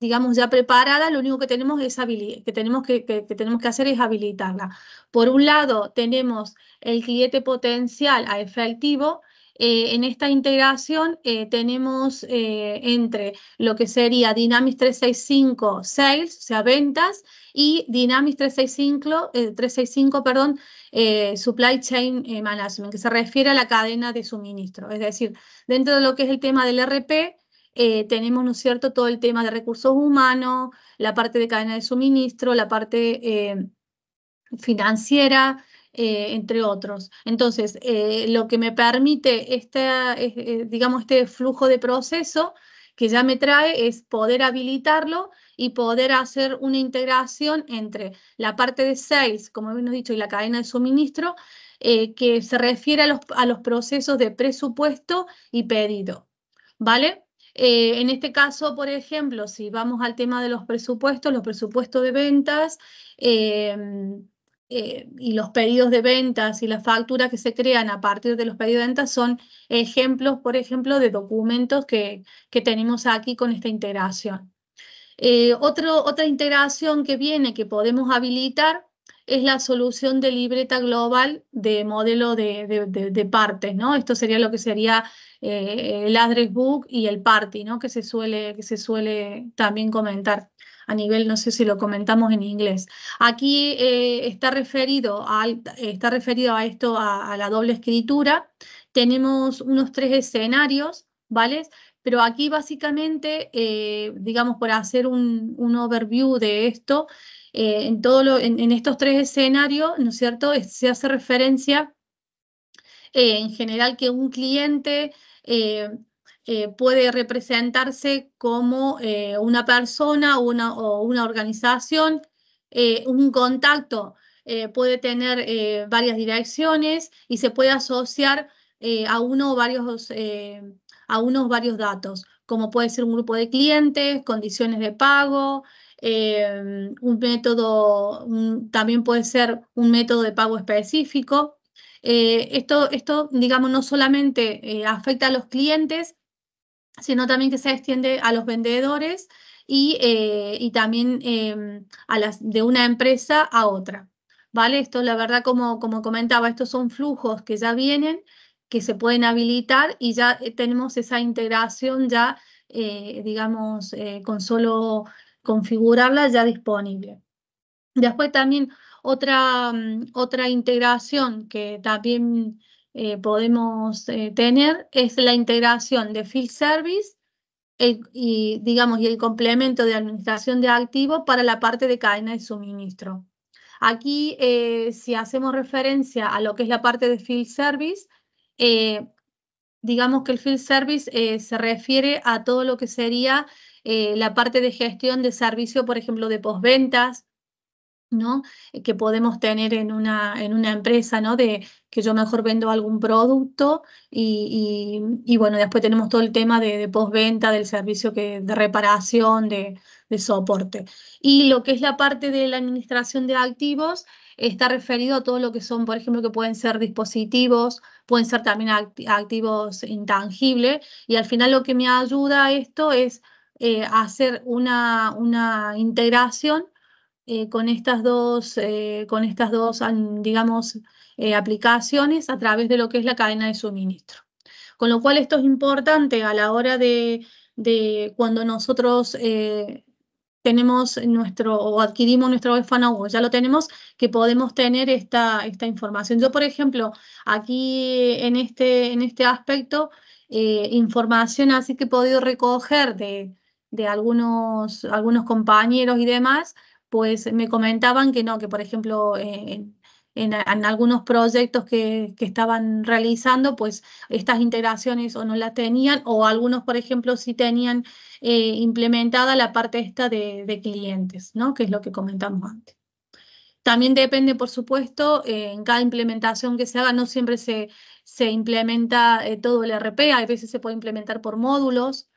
digamos, ya preparada, lo único que tenemos, es que, tenemos que, que, tenemos que hacer es habilitarla. Por un lado, tenemos el cliente potencial a efectivo eh, en esta integración eh, tenemos eh, entre lo que sería Dynamics 365 Sales, o sea, ventas, y Dynamics 365, 365 Supply Chain Management, que se refiere a la cadena de suministro. Es decir, dentro de lo que es el tema del e RP, tenemos, ¿no cierto?, todo el tema de recursos humanos, la parte de cadena de suministro, la parte financiera, eh, entre otros. Entonces, eh, lo que me permite este, digamos, este flujo de proceso que ya me trae es poder habilitarlo y poder hacer una integración entre la parte de sales, como hemos dicho, y la cadena de suministro, que se refiere a los, procesos de presupuesto y pedido. ¿Vale? en este caso, por ejemplo, si vamos al tema de los presupuestos, los presupuestos de ventas, eh, y los pedidos de ventas y las facturas que se crean a partir de los pedidos de ventas son ejemplos, por ejemplo, de documentos que, tenemos aquí con esta integración. Eh, otra integración que viene que podemos habilitar es la solución de libreta global de modelo de, partes, ¿no? Esto sería lo que sería eh, el address book y el party, ¿no? Que se suele, que se suele también comentar a nivel, no sé si lo comentamos en inglés. Aquí eh, está, referido a, está referido a esto, a, la doble escritura. Tenemos unos tres escenarios, ¿vale? Pero aquí básicamente, eh, digamos, por hacer un, overview de esto, eh, en, en, estos tres escenarios, ¿no es cierto? se hace referencia en general que un cliente eh, puede representarse como eh, una persona o una organización. Eh, un contacto puede tener varias direcciones y se puede asociar a uno o varios, a unos varios datos, como puede ser un grupo de clientes, condiciones de pago, un método, también puede ser un método de pago específico. esto, esto, digamos, no solamente afecta a los clientes, sino también que se extiende a los vendedores y, eh, también em, a las, de una empresa a otra. ¿Vale? Esto, la verdad, como, como comentaba, estos son flujos que ya vienen, que se pueden habilitar y ya eh, tenemos esa integración ya, eh, digamos, con solo configurarla ya disponible. Después también otra, mm, otra integración que también eh, podemos eh, tener es la integración de field service y, digamos, y el complemento de administración de activos para la parte de cadena de suministro. Aquí, eh, si hacemos referencia a lo que es la parte de field service, digamos que el field service se refiere a todo lo que sería la parte de gestión de servicio, por ejemplo, de postventas, eh, que podemos tener en una, en una empresa, ¿no? de que yo mejor vendo algún producto y, bueno, después tenemos todo el tema de, postventa, del servicio de reparación, de, soporte. Y lo que es la parte de la administración de activos está referido a todo lo que son, por ejemplo, que pueden ser dispositivos, pueden ser también activos intangibles y al final lo que me ayuda esto es eh, hacer una integración eh, con estas dos, eh, con estas dos digamos, eh, aplicaciones a través de lo que es la cadena de suministro. Con lo cual esto es importante a la hora de, cuando nosotros tenemos nuestro o adquirimos nuestro o ya lo tenemos, que podemos tener esta, esta información. Yo, por ejemplo, aquí en este, en este aspecto, información así que he podido recoger de, de, algunos, algunos compañeros y demás, pues me comentaban que no, que por ejemplo eh, en, algunos proyectos que, estaban realizando, pues estas integraciones o no las tenían, o algunos, por ejemplo, sí tenían eh, implementada la parte esta de, clientes, ¿no? Que es lo que comentamos antes. También depende, por supuesto, eh, en cada implementación que se haga, no siempre se, implementa todo el RP, a veces se puede implementar por módulos,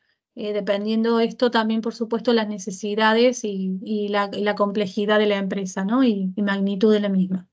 eh, dependiendo esto también, por supuesto, las necesidades y, la, complejidad de la empresa ¿no? y, magnitud de la misma.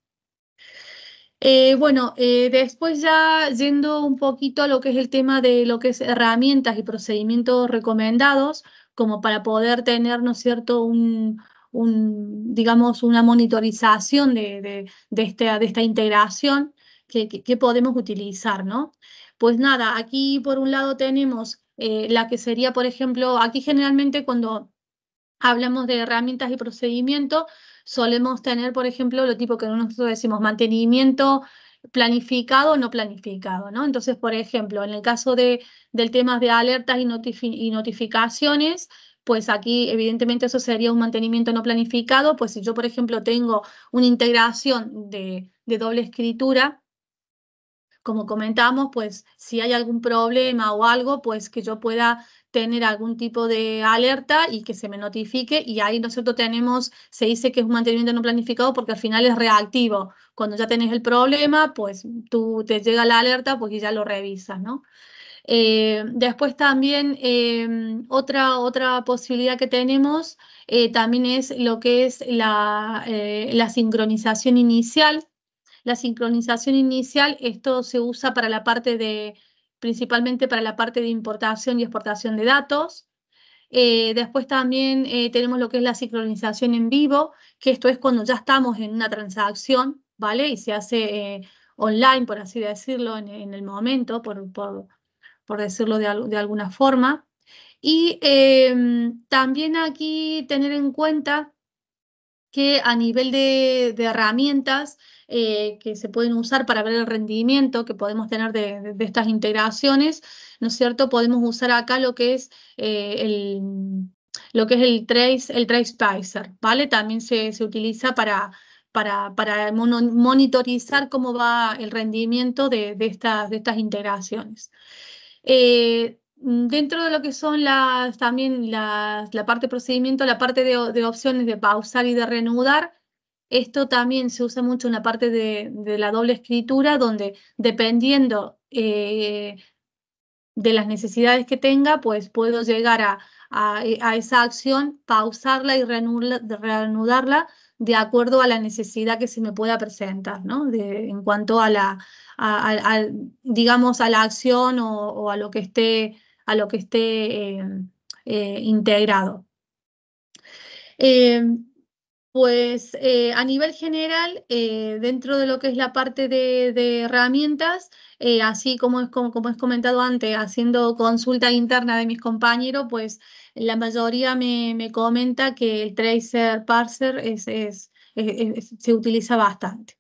Eh, bueno, eh, después ya yendo un poquito a lo que es el tema de lo que es herramientas y procedimientos recomendados, como para poder tener, ¿no es cierto?, un, digamos, una monitorización de, de, esta, de esta integración que, podemos utilizar, ¿no? Pues nada, aquí por un lado tenemos eh, la que sería, por ejemplo, aquí generalmente cuando hablamos de herramientas y procedimientos, solemos tener, por ejemplo, lo tipo que nosotros decimos mantenimiento planificado o no planificado, ¿no? Entonces, por ejemplo, en el caso de, del tema de alertas y, notificaciones, pues aquí evidentemente eso sería un mantenimiento no planificado, pues si yo, por ejemplo, tengo una integración de doble escritura, como comentamos, pues si hay algún problema o algo, pues que yo pueda tener algún tipo de alerta y que se me notifique y ahí nosotros tenemos, se dice que es un mantenimiento no planificado porque al final es reactivo. Cuando ya tenés el problema, pues tú te llega la alerta pues, ya lo revisas, ¿no? Eh, después también eh, otra, otra posibilidad que tenemos eh, también es lo que es la, la sincronización inicial, la sincronización inicial, esto se usa para la parte de, principalmente para la parte de importación y exportación de datos. Eh, después también eh, tenemos lo que es la sincronización en vivo, que esto es cuando ya estamos en una transacción, ¿vale? Y se hace eh, online, por así decirlo, en, el momento, por, por, decirlo de, alguna forma. Y em, también aquí tener en cuenta que a nivel de herramientas, eh, que se pueden usar para ver el rendimiento que podemos tener de, estas integraciones, ¿no es cierto? Podemos usar acá lo que es eh, el lo que es el trace, el trace ¿vale? También se, utiliza para, para, para, monitorizar cómo va el rendimiento de, estas, de estas, integraciones. Eh, dentro de lo que son las, también la parte de procedimiento, la parte de, de, opciones de pausar y de reanudar, esto también se usa mucho en la parte de, la doble escritura, donde dependiendo eh, de las necesidades que tenga, pues puedo llegar a, eh, esa acción, pausarla y reanudarla de acuerdo a la necesidad que se me pueda presentar, ¿no? en cuanto a la, digamos, a la acción o, a lo que esté, a lo que esté eh, integrado. Pues eh, a nivel general, eh, dentro de lo que es la parte de, herramientas, eh, así como es como, es comentado antes, haciendo consulta interna de mis compañeros, pues la mayoría me, comenta que el tracer parser se utiliza bastante.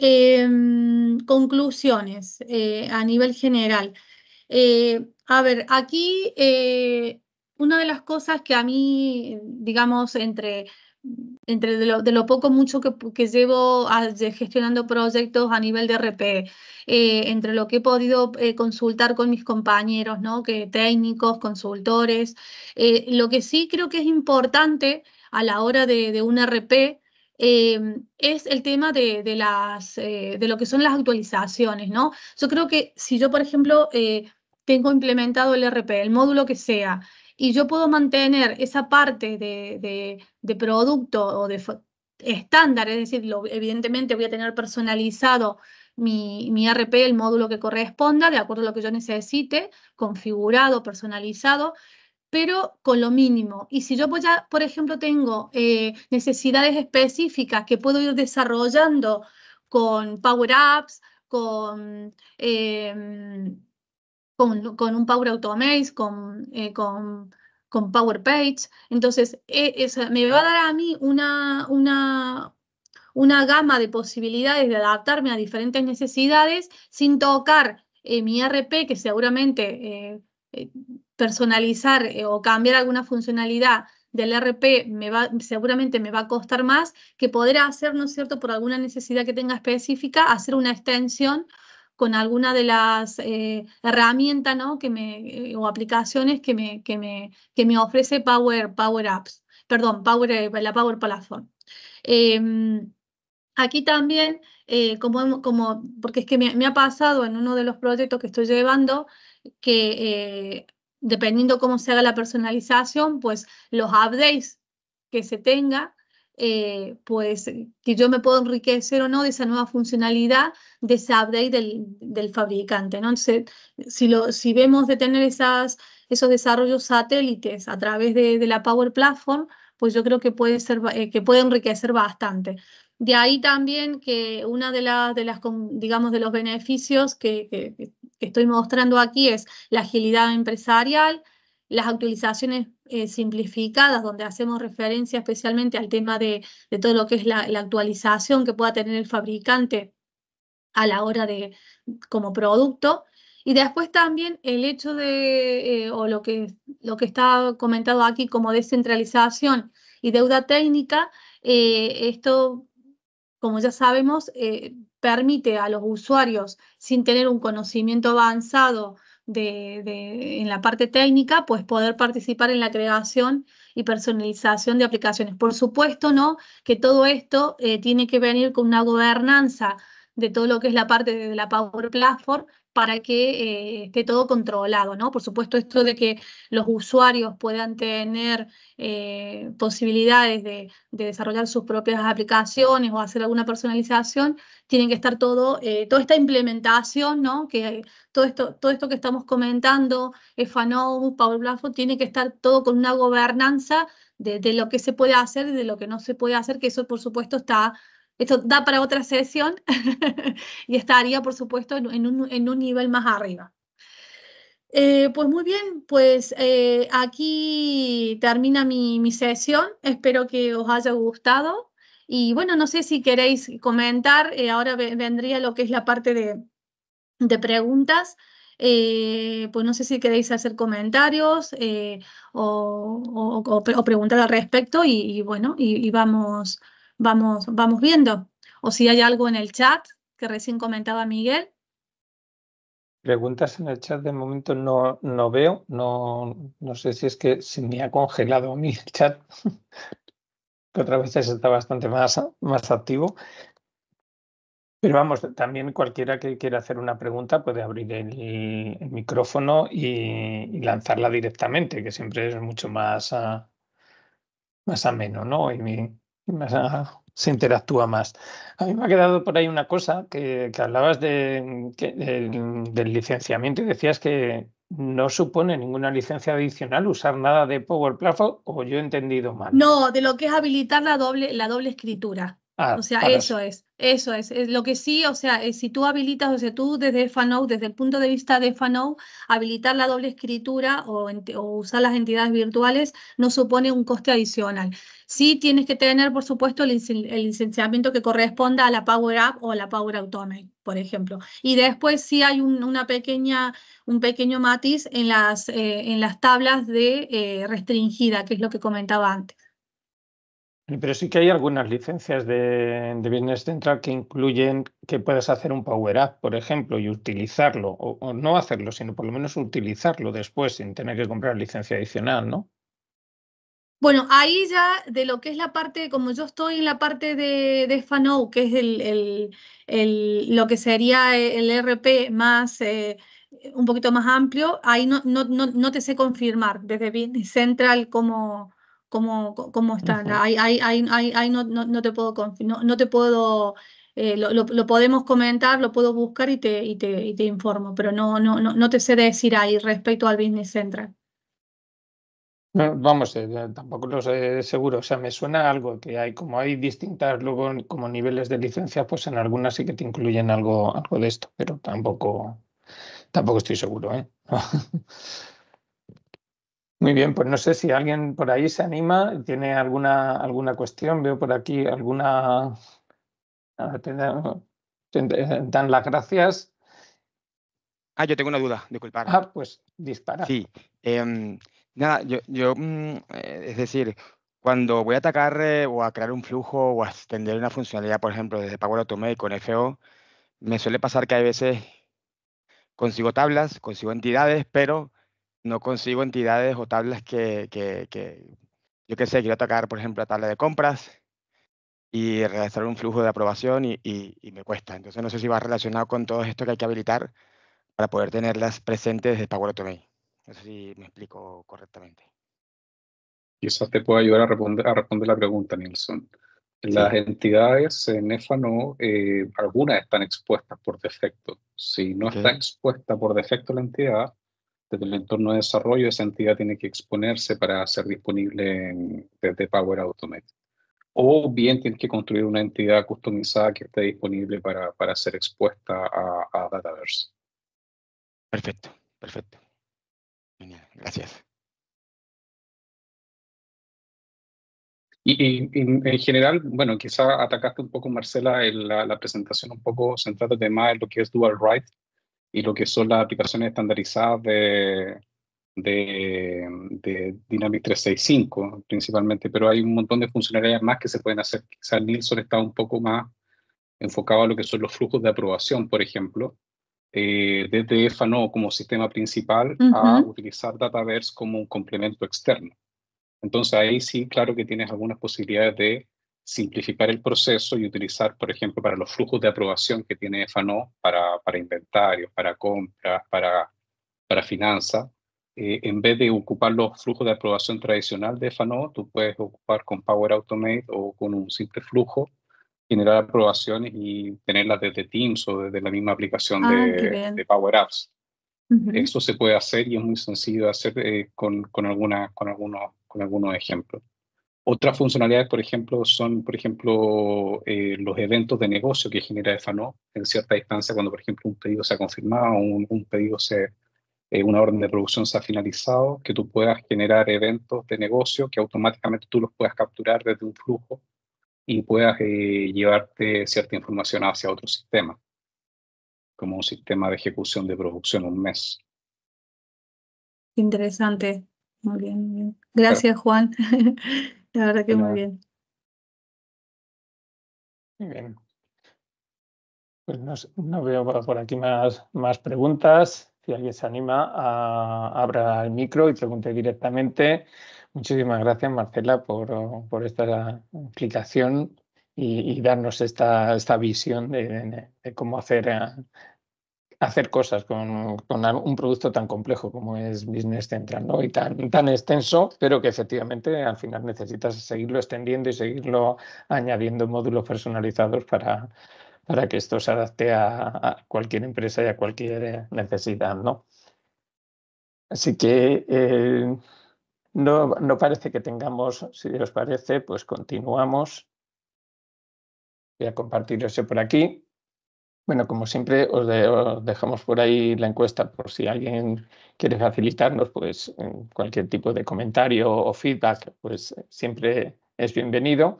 Em, conclusiones a nivel general. a ver, aquí una de las cosas que a mí, digamos, entre, entre de, lo, poco mucho que, llevo gestionando proyectos a nivel de RP, eh, entre lo que he podido eh, consultar con mis compañeros, ¿no? que técnicos, consultores, eh, lo que sí creo que es importante a la hora de, un RP es el tema de, las, de lo que son las actualizaciones, ¿no? Yo creo que si yo, por ejemplo, tengo implementado el RP, el módulo que sea, y yo puedo mantener esa parte de, producto o de estándar, es decir, evidentemente voy a tener personalizado mi, mi RP, el módulo que corresponda, de acuerdo a lo que yo necesite, configurado, personalizado, pero con lo mínimo. Y si yo, voy por ejemplo, tengo eh, necesidades específicas que puedo ir desarrollando con Power Apps, con... Eh, con, un Power Automate, con, eh, con, con, Power Page. Entonces, e, me va a dar a mí una, una, una gama de posibilidades de adaptarme a diferentes necesidades sin tocar eh, mi RP, que seguramente eh, personalizar o cambiar alguna funcionalidad del RP me va, seguramente me va a costar más que poder hacer, ¿no es cierto?, por alguna necesidad que tenga específica, hacer una extensión con alguna de las eh, herramientas ¿no? que me, eh, o aplicaciones que me, que me, que me ofrece Power, Power Apps, perdón, Power, eh, la Power Platform. Em, aquí también, como, como, porque es que me, me, ha pasado en uno de los proyectos que estoy llevando, que dependiendo cómo se haga la personalización, pues los updates que se tenga eh, pues que yo me puedo enriquecer o no de esa nueva funcionalidad, de ese update del, del fabricante. ¿no? Entonces, si, lo, si vemos de tener esas, esos desarrollos satélites a través de, la Power Platform, pues yo creo que puede, ser, eh, que puede enriquecer bastante. De ahí también que una de, de las, digamos, de los beneficios que estoy mostrando aquí es la agilidad empresarial, las actualizaciones eh, simplificadas, donde hacemos referencia especialmente al tema de, todo lo que es la, actualización que pueda tener el fabricante a la hora de como producto. Y después también el hecho de, eh, o lo que, lo que está comentado aquí como descentralización y deuda técnica, eh, esto, como ya sabemos, permite a los usuarios sin tener un conocimiento avanzado de, de, en la parte técnica, pues poder participar en la creación y personalización de aplicaciones. Por supuesto, ¿no? Que todo esto eh, tiene que venir con una gobernanza de todo lo que es la parte de la Power Platform para que eh, esté todo controlado, ¿no? Por supuesto, esto de que los usuarios puedan tener eh, posibilidades de, desarrollar sus propias aplicaciones o hacer alguna personalización, tiene que estar todo, eh, toda esta implementación, ¿no? Que todo esto, todo esto que estamos comentando, EFANO, Power Platform, tiene que estar todo con una gobernanza de, de lo que se puede hacer y de lo que no se puede hacer, que eso por supuesto está esto da para otra sesión y estaría, por supuesto, en, un, nivel más arriba. Eh, pues muy bien, pues eh, aquí termina mi, sesión. Espero que os haya gustado. Y bueno, no sé si queréis comentar, eh, ahora vendría lo que es la parte de, preguntas. pues no sé si queréis hacer comentarios o, preguntar al respecto y, bueno, y vamos, vamos, vamos viendo. O si hay algo en el chat que recién comentaba Miguel. Preguntas en el chat de momento no, no veo, no, no sé si es que se me ha congelado mi chat, que otra vez está bastante más, más activo. Pero vamos, también cualquiera que quiera hacer una pregunta puede abrir el, micrófono y, lanzarla directamente, que siempre es mucho más, ah, más ameno, ¿no? Y, se interactúa más. A mí me ha quedado por ahí una cosa que, hablabas del licenciamiento y decías que no supone ninguna licencia adicional usar nada de Power o yo he entendido mal. No, de lo que es habilitar la doble, la doble escritura. Ah, o sea, eso es, eso es, Lo que sí, o sea, si tú habilitas, o sea, tú desde FANO, desde el punto de vista de FANO, habilitar la doble escritura o, o, usar las entidades virtuales no supone un coste adicional. Sí tienes que tener, por supuesto, el, licenciamiento que corresponda a la Power App o a la Power Automate, por ejemplo. Y después sí hay un, una pequeña, un pequeño matiz en las, eh, en las tablas de eh, restringida, que es lo que comentaba antes. Pero sí que hay algunas licencias de, Business Central que incluyen que puedes hacer un Power Up, por ejemplo, y utilizarlo, o, no hacerlo, sino por lo menos utilizarlo después sin tener que comprar licencia adicional, ¿no? Bueno, ahí ya de lo que es la parte, como yo estoy en la parte de, de Fanou, que es el, lo que sería el e RP más, eh, un poquito más amplio, ahí no, no, te sé confirmar desde Business Central como cómo, cómo están. Ahí, ahí, no, no, te puedo, no, no te puedo eh, lo, lo, podemos comentar, lo puedo buscar y te, y te, te informo, pero no, no, no, no te sé decir ahí respecto al Business Central. Eh, vamos, eh, tampoco lo sé seguro, o sea, me suena algo que hay, como hay distintas luego como niveles de licencia, pues en algunas sí que te incluyen algo, algo de esto, pero tampoco, tampoco estoy seguro, ¿eh? Muy bien, pues no sé si alguien por ahí se anima, tiene alguna, alguna cuestión, veo por aquí alguna... Dan las gracias. Ah, yo tengo una duda, disculpar. Ah, pues dispara. Sí, em, nada, yo, mm, eh, es decir, cuando voy a atacar eh, o a crear un flujo o a extender una funcionalidad, por ejemplo, desde Power Automate con FO, me suele pasar que a veces consigo tablas, consigo entidades, pero no consigo entidades o tablas que, que, yo qué sé, quiero atacar, por ejemplo, la tabla de compras y realizar un flujo de aprobación y, me cuesta. Entonces no sé si va relacionado con todo esto que hay que habilitar para poder tenerlas presentes desde Power Automate. No sé si me explico correctamente. Y eso te puede ayudar a responder, a responder la pregunta, Nilsson. Las entidades en EFANO, eh, algunas están expuestas por defecto. Si no está expuesta por defecto la entidad, desde el entorno de desarrollo, esa entidad tiene que exponerse para ser disponible en, desde Power Automate. O bien tienes que construir una entidad customizada que esté disponible para, para ser expuesta a, Dataverse. Perfecto, perfecto. gracias. Y, en general, bueno, quizá atacaste un poco, Marcela, en la, presentación un poco centrada de más en lo que es dual right y lo que son las aplicaciones estandarizadas de, de, de Dynamics 365 principalmente, pero hay un montón de funcionalidades más que se pueden hacer. Quizás Nilsson está un poco más enfocado a lo que son los flujos de aprobación, por ejemplo, eh, desde Fano como sistema principal a utilizar Dataverse como un complemento externo. Entonces ahí sí, claro que tienes algunas posibilidades de simplificar el proceso y utilizar, por ejemplo, para los flujos de aprobación que tiene FANO, para, para inventarios, para compras, para, para finanzas, eh, en vez de ocupar los flujos de aprobación tradicional de FANO, tú puedes ocupar con Power Automate o con un simple flujo, generar aprobaciones y tenerlas desde Teams o desde la misma aplicación ah, de, Power Apps. Eso se puede hacer y es muy sencillo de hacer eh, con, con, alguna, con, algunos, con algunos ejemplos. Otras funcionalidades, por ejemplo, son, por ejemplo, eh, los eventos de negocio que genera FANO en cierta distancia, cuando, por ejemplo, un pedido se ha confirmado, un, pedido se, eh, una orden de producción se ha finalizado, que tú puedas generar eventos de negocio que automáticamente tú los puedas capturar desde un flujo y puedas eh, llevarte cierta información hacia otro sistema, como un sistema de ejecución de producción un mes. Interesante. Muy bien. Gracias, Juan. La que muy bien. Muy bien. Pues no, veo por aquí más, más preguntas. Si alguien se anima, abra el micro y pregunte directamente. Muchísimas gracias, Marcela, por, por esta explicación y, darnos esta, esta visión de cómo hacer eh, hacer cosas con, un producto tan complejo como es Business Central ¿no? y tan, tan extenso, pero que efectivamente al final necesitas seguirlo extendiendo y seguirlo añadiendo módulos personalizados para, para que esto se adapte a, cualquier empresa y a cualquier necesidad. ¿no? Así que eh, no, no parece que tengamos, si os parece, pues continuamos. Voy a compartir ese por aquí. Bueno, como siempre, os, dejamos por ahí la encuesta por si alguien quiere facilitarnos pues, eh, cualquier tipo de comentario o feedback, pues eh, siempre es bienvenido.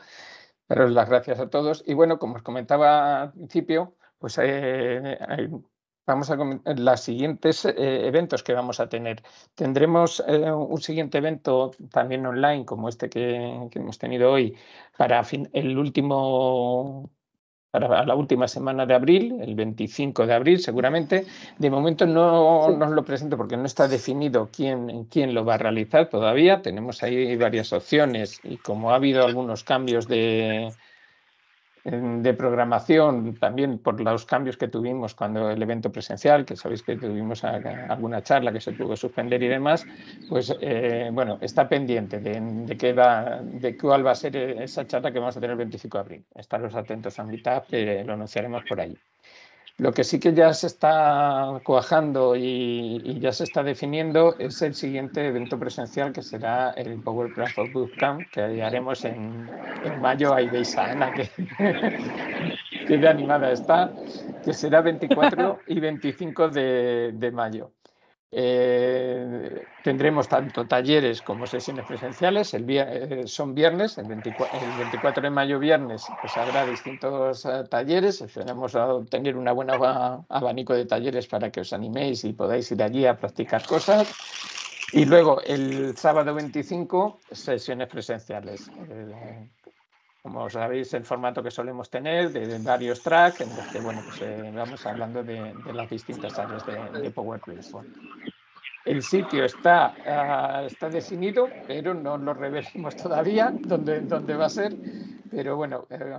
Pero las gracias a todos. Y bueno, como os comentaba al principio, pues eh, vamos a los siguientes eventos que vamos a tener. Tendremos un siguiente evento también online, como este que, hemos tenido hoy, para fin, el último para la última semana de abril, el 25 de abril seguramente. De momento no nos lo presento porque no está definido quién, quién lo va a realizar todavía. Tenemos ahí varias opciones y como ha habido algunos cambios de, Em, de programación, también por los cambios que tuvimos cuando el evento presencial, que sabéis que tuvimos alguna charla que se tuvo que suspender y demás, pues eh, bueno, está pendiente de, qué va, de cuál va a ser eh, esa charla que vamos a tener el 25 de abril. Estaros atentos a mitad, que lo anunciaremos por ahí. Lo que sí que ya se está cuajando y, ya se está definiendo es el siguiente evento presencial que será el Power Platform Bootcamp que haremos en, mayo a de Ana, que, de animada está, que será 24 y 25 de mayo. Eh, tendremos tanto talleres como sesiones presenciales. El eh, son viernes, el 24, de mayo viernes, pues habrá distintos talleres, eh, talleres. Esperamos tener un buen abanico de talleres para que os animéis y podáis ir allí a practicar cosas. Y luego el sábado 25, sesiones presenciales como sabéis, el formato que solemos tener de, varios tracks, en los que bueno, pues, eh, vamos hablando de, las distintas áreas de, de Power El sitio está, ah, está definido, pero no lo revelemos todavía dónde, dónde va a ser. Pero bueno, eh,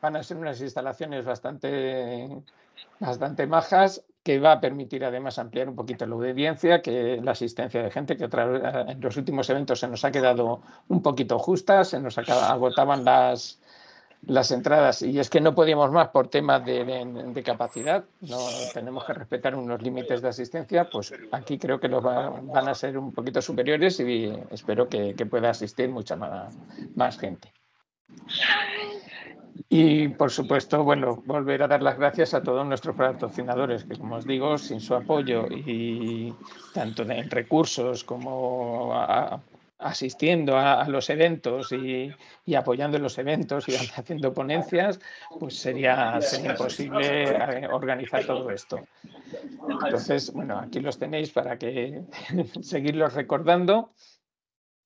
van a ser unas instalaciones bastante, bastante majas que va a permitir además ampliar un poquito la audiencia, que la asistencia de gente que en los últimos eventos se nos ha quedado un poquito justa, se nos agotaban las, las entradas y es que no podíamos más por temas de, capacidad, no tenemos que respetar unos límites de asistencia, pues aquí creo que los van a ser un poquito superiores y espero que, pueda asistir mucha más gente. Y por supuesto, bueno, volver a dar las gracias a todos nuestros patrocinadores, que como os digo, sin su apoyo y tanto en recursos como asistiendo a, los eventos y, apoyando los eventos y haciendo ponencias, pues sería, sería imposible eh, organizar todo esto. Entonces, bueno, aquí los tenéis para que seguirlos recordando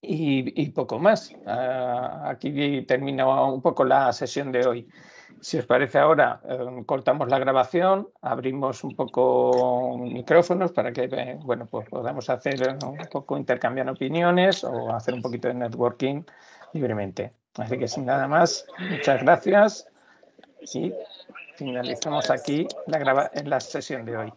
y, poco más. Ah, aquí termina un poco la sesión de hoy. Si os parece ahora, eh, cortamos la grabación, abrimos un poco micrófonos para que eh, bueno, pues podamos hacer eh, un poco intercambiar opiniones o hacer un poquito de networking libremente. Así que sin nada más, muchas gracias y finalizamos aquí la, la sesión de hoy.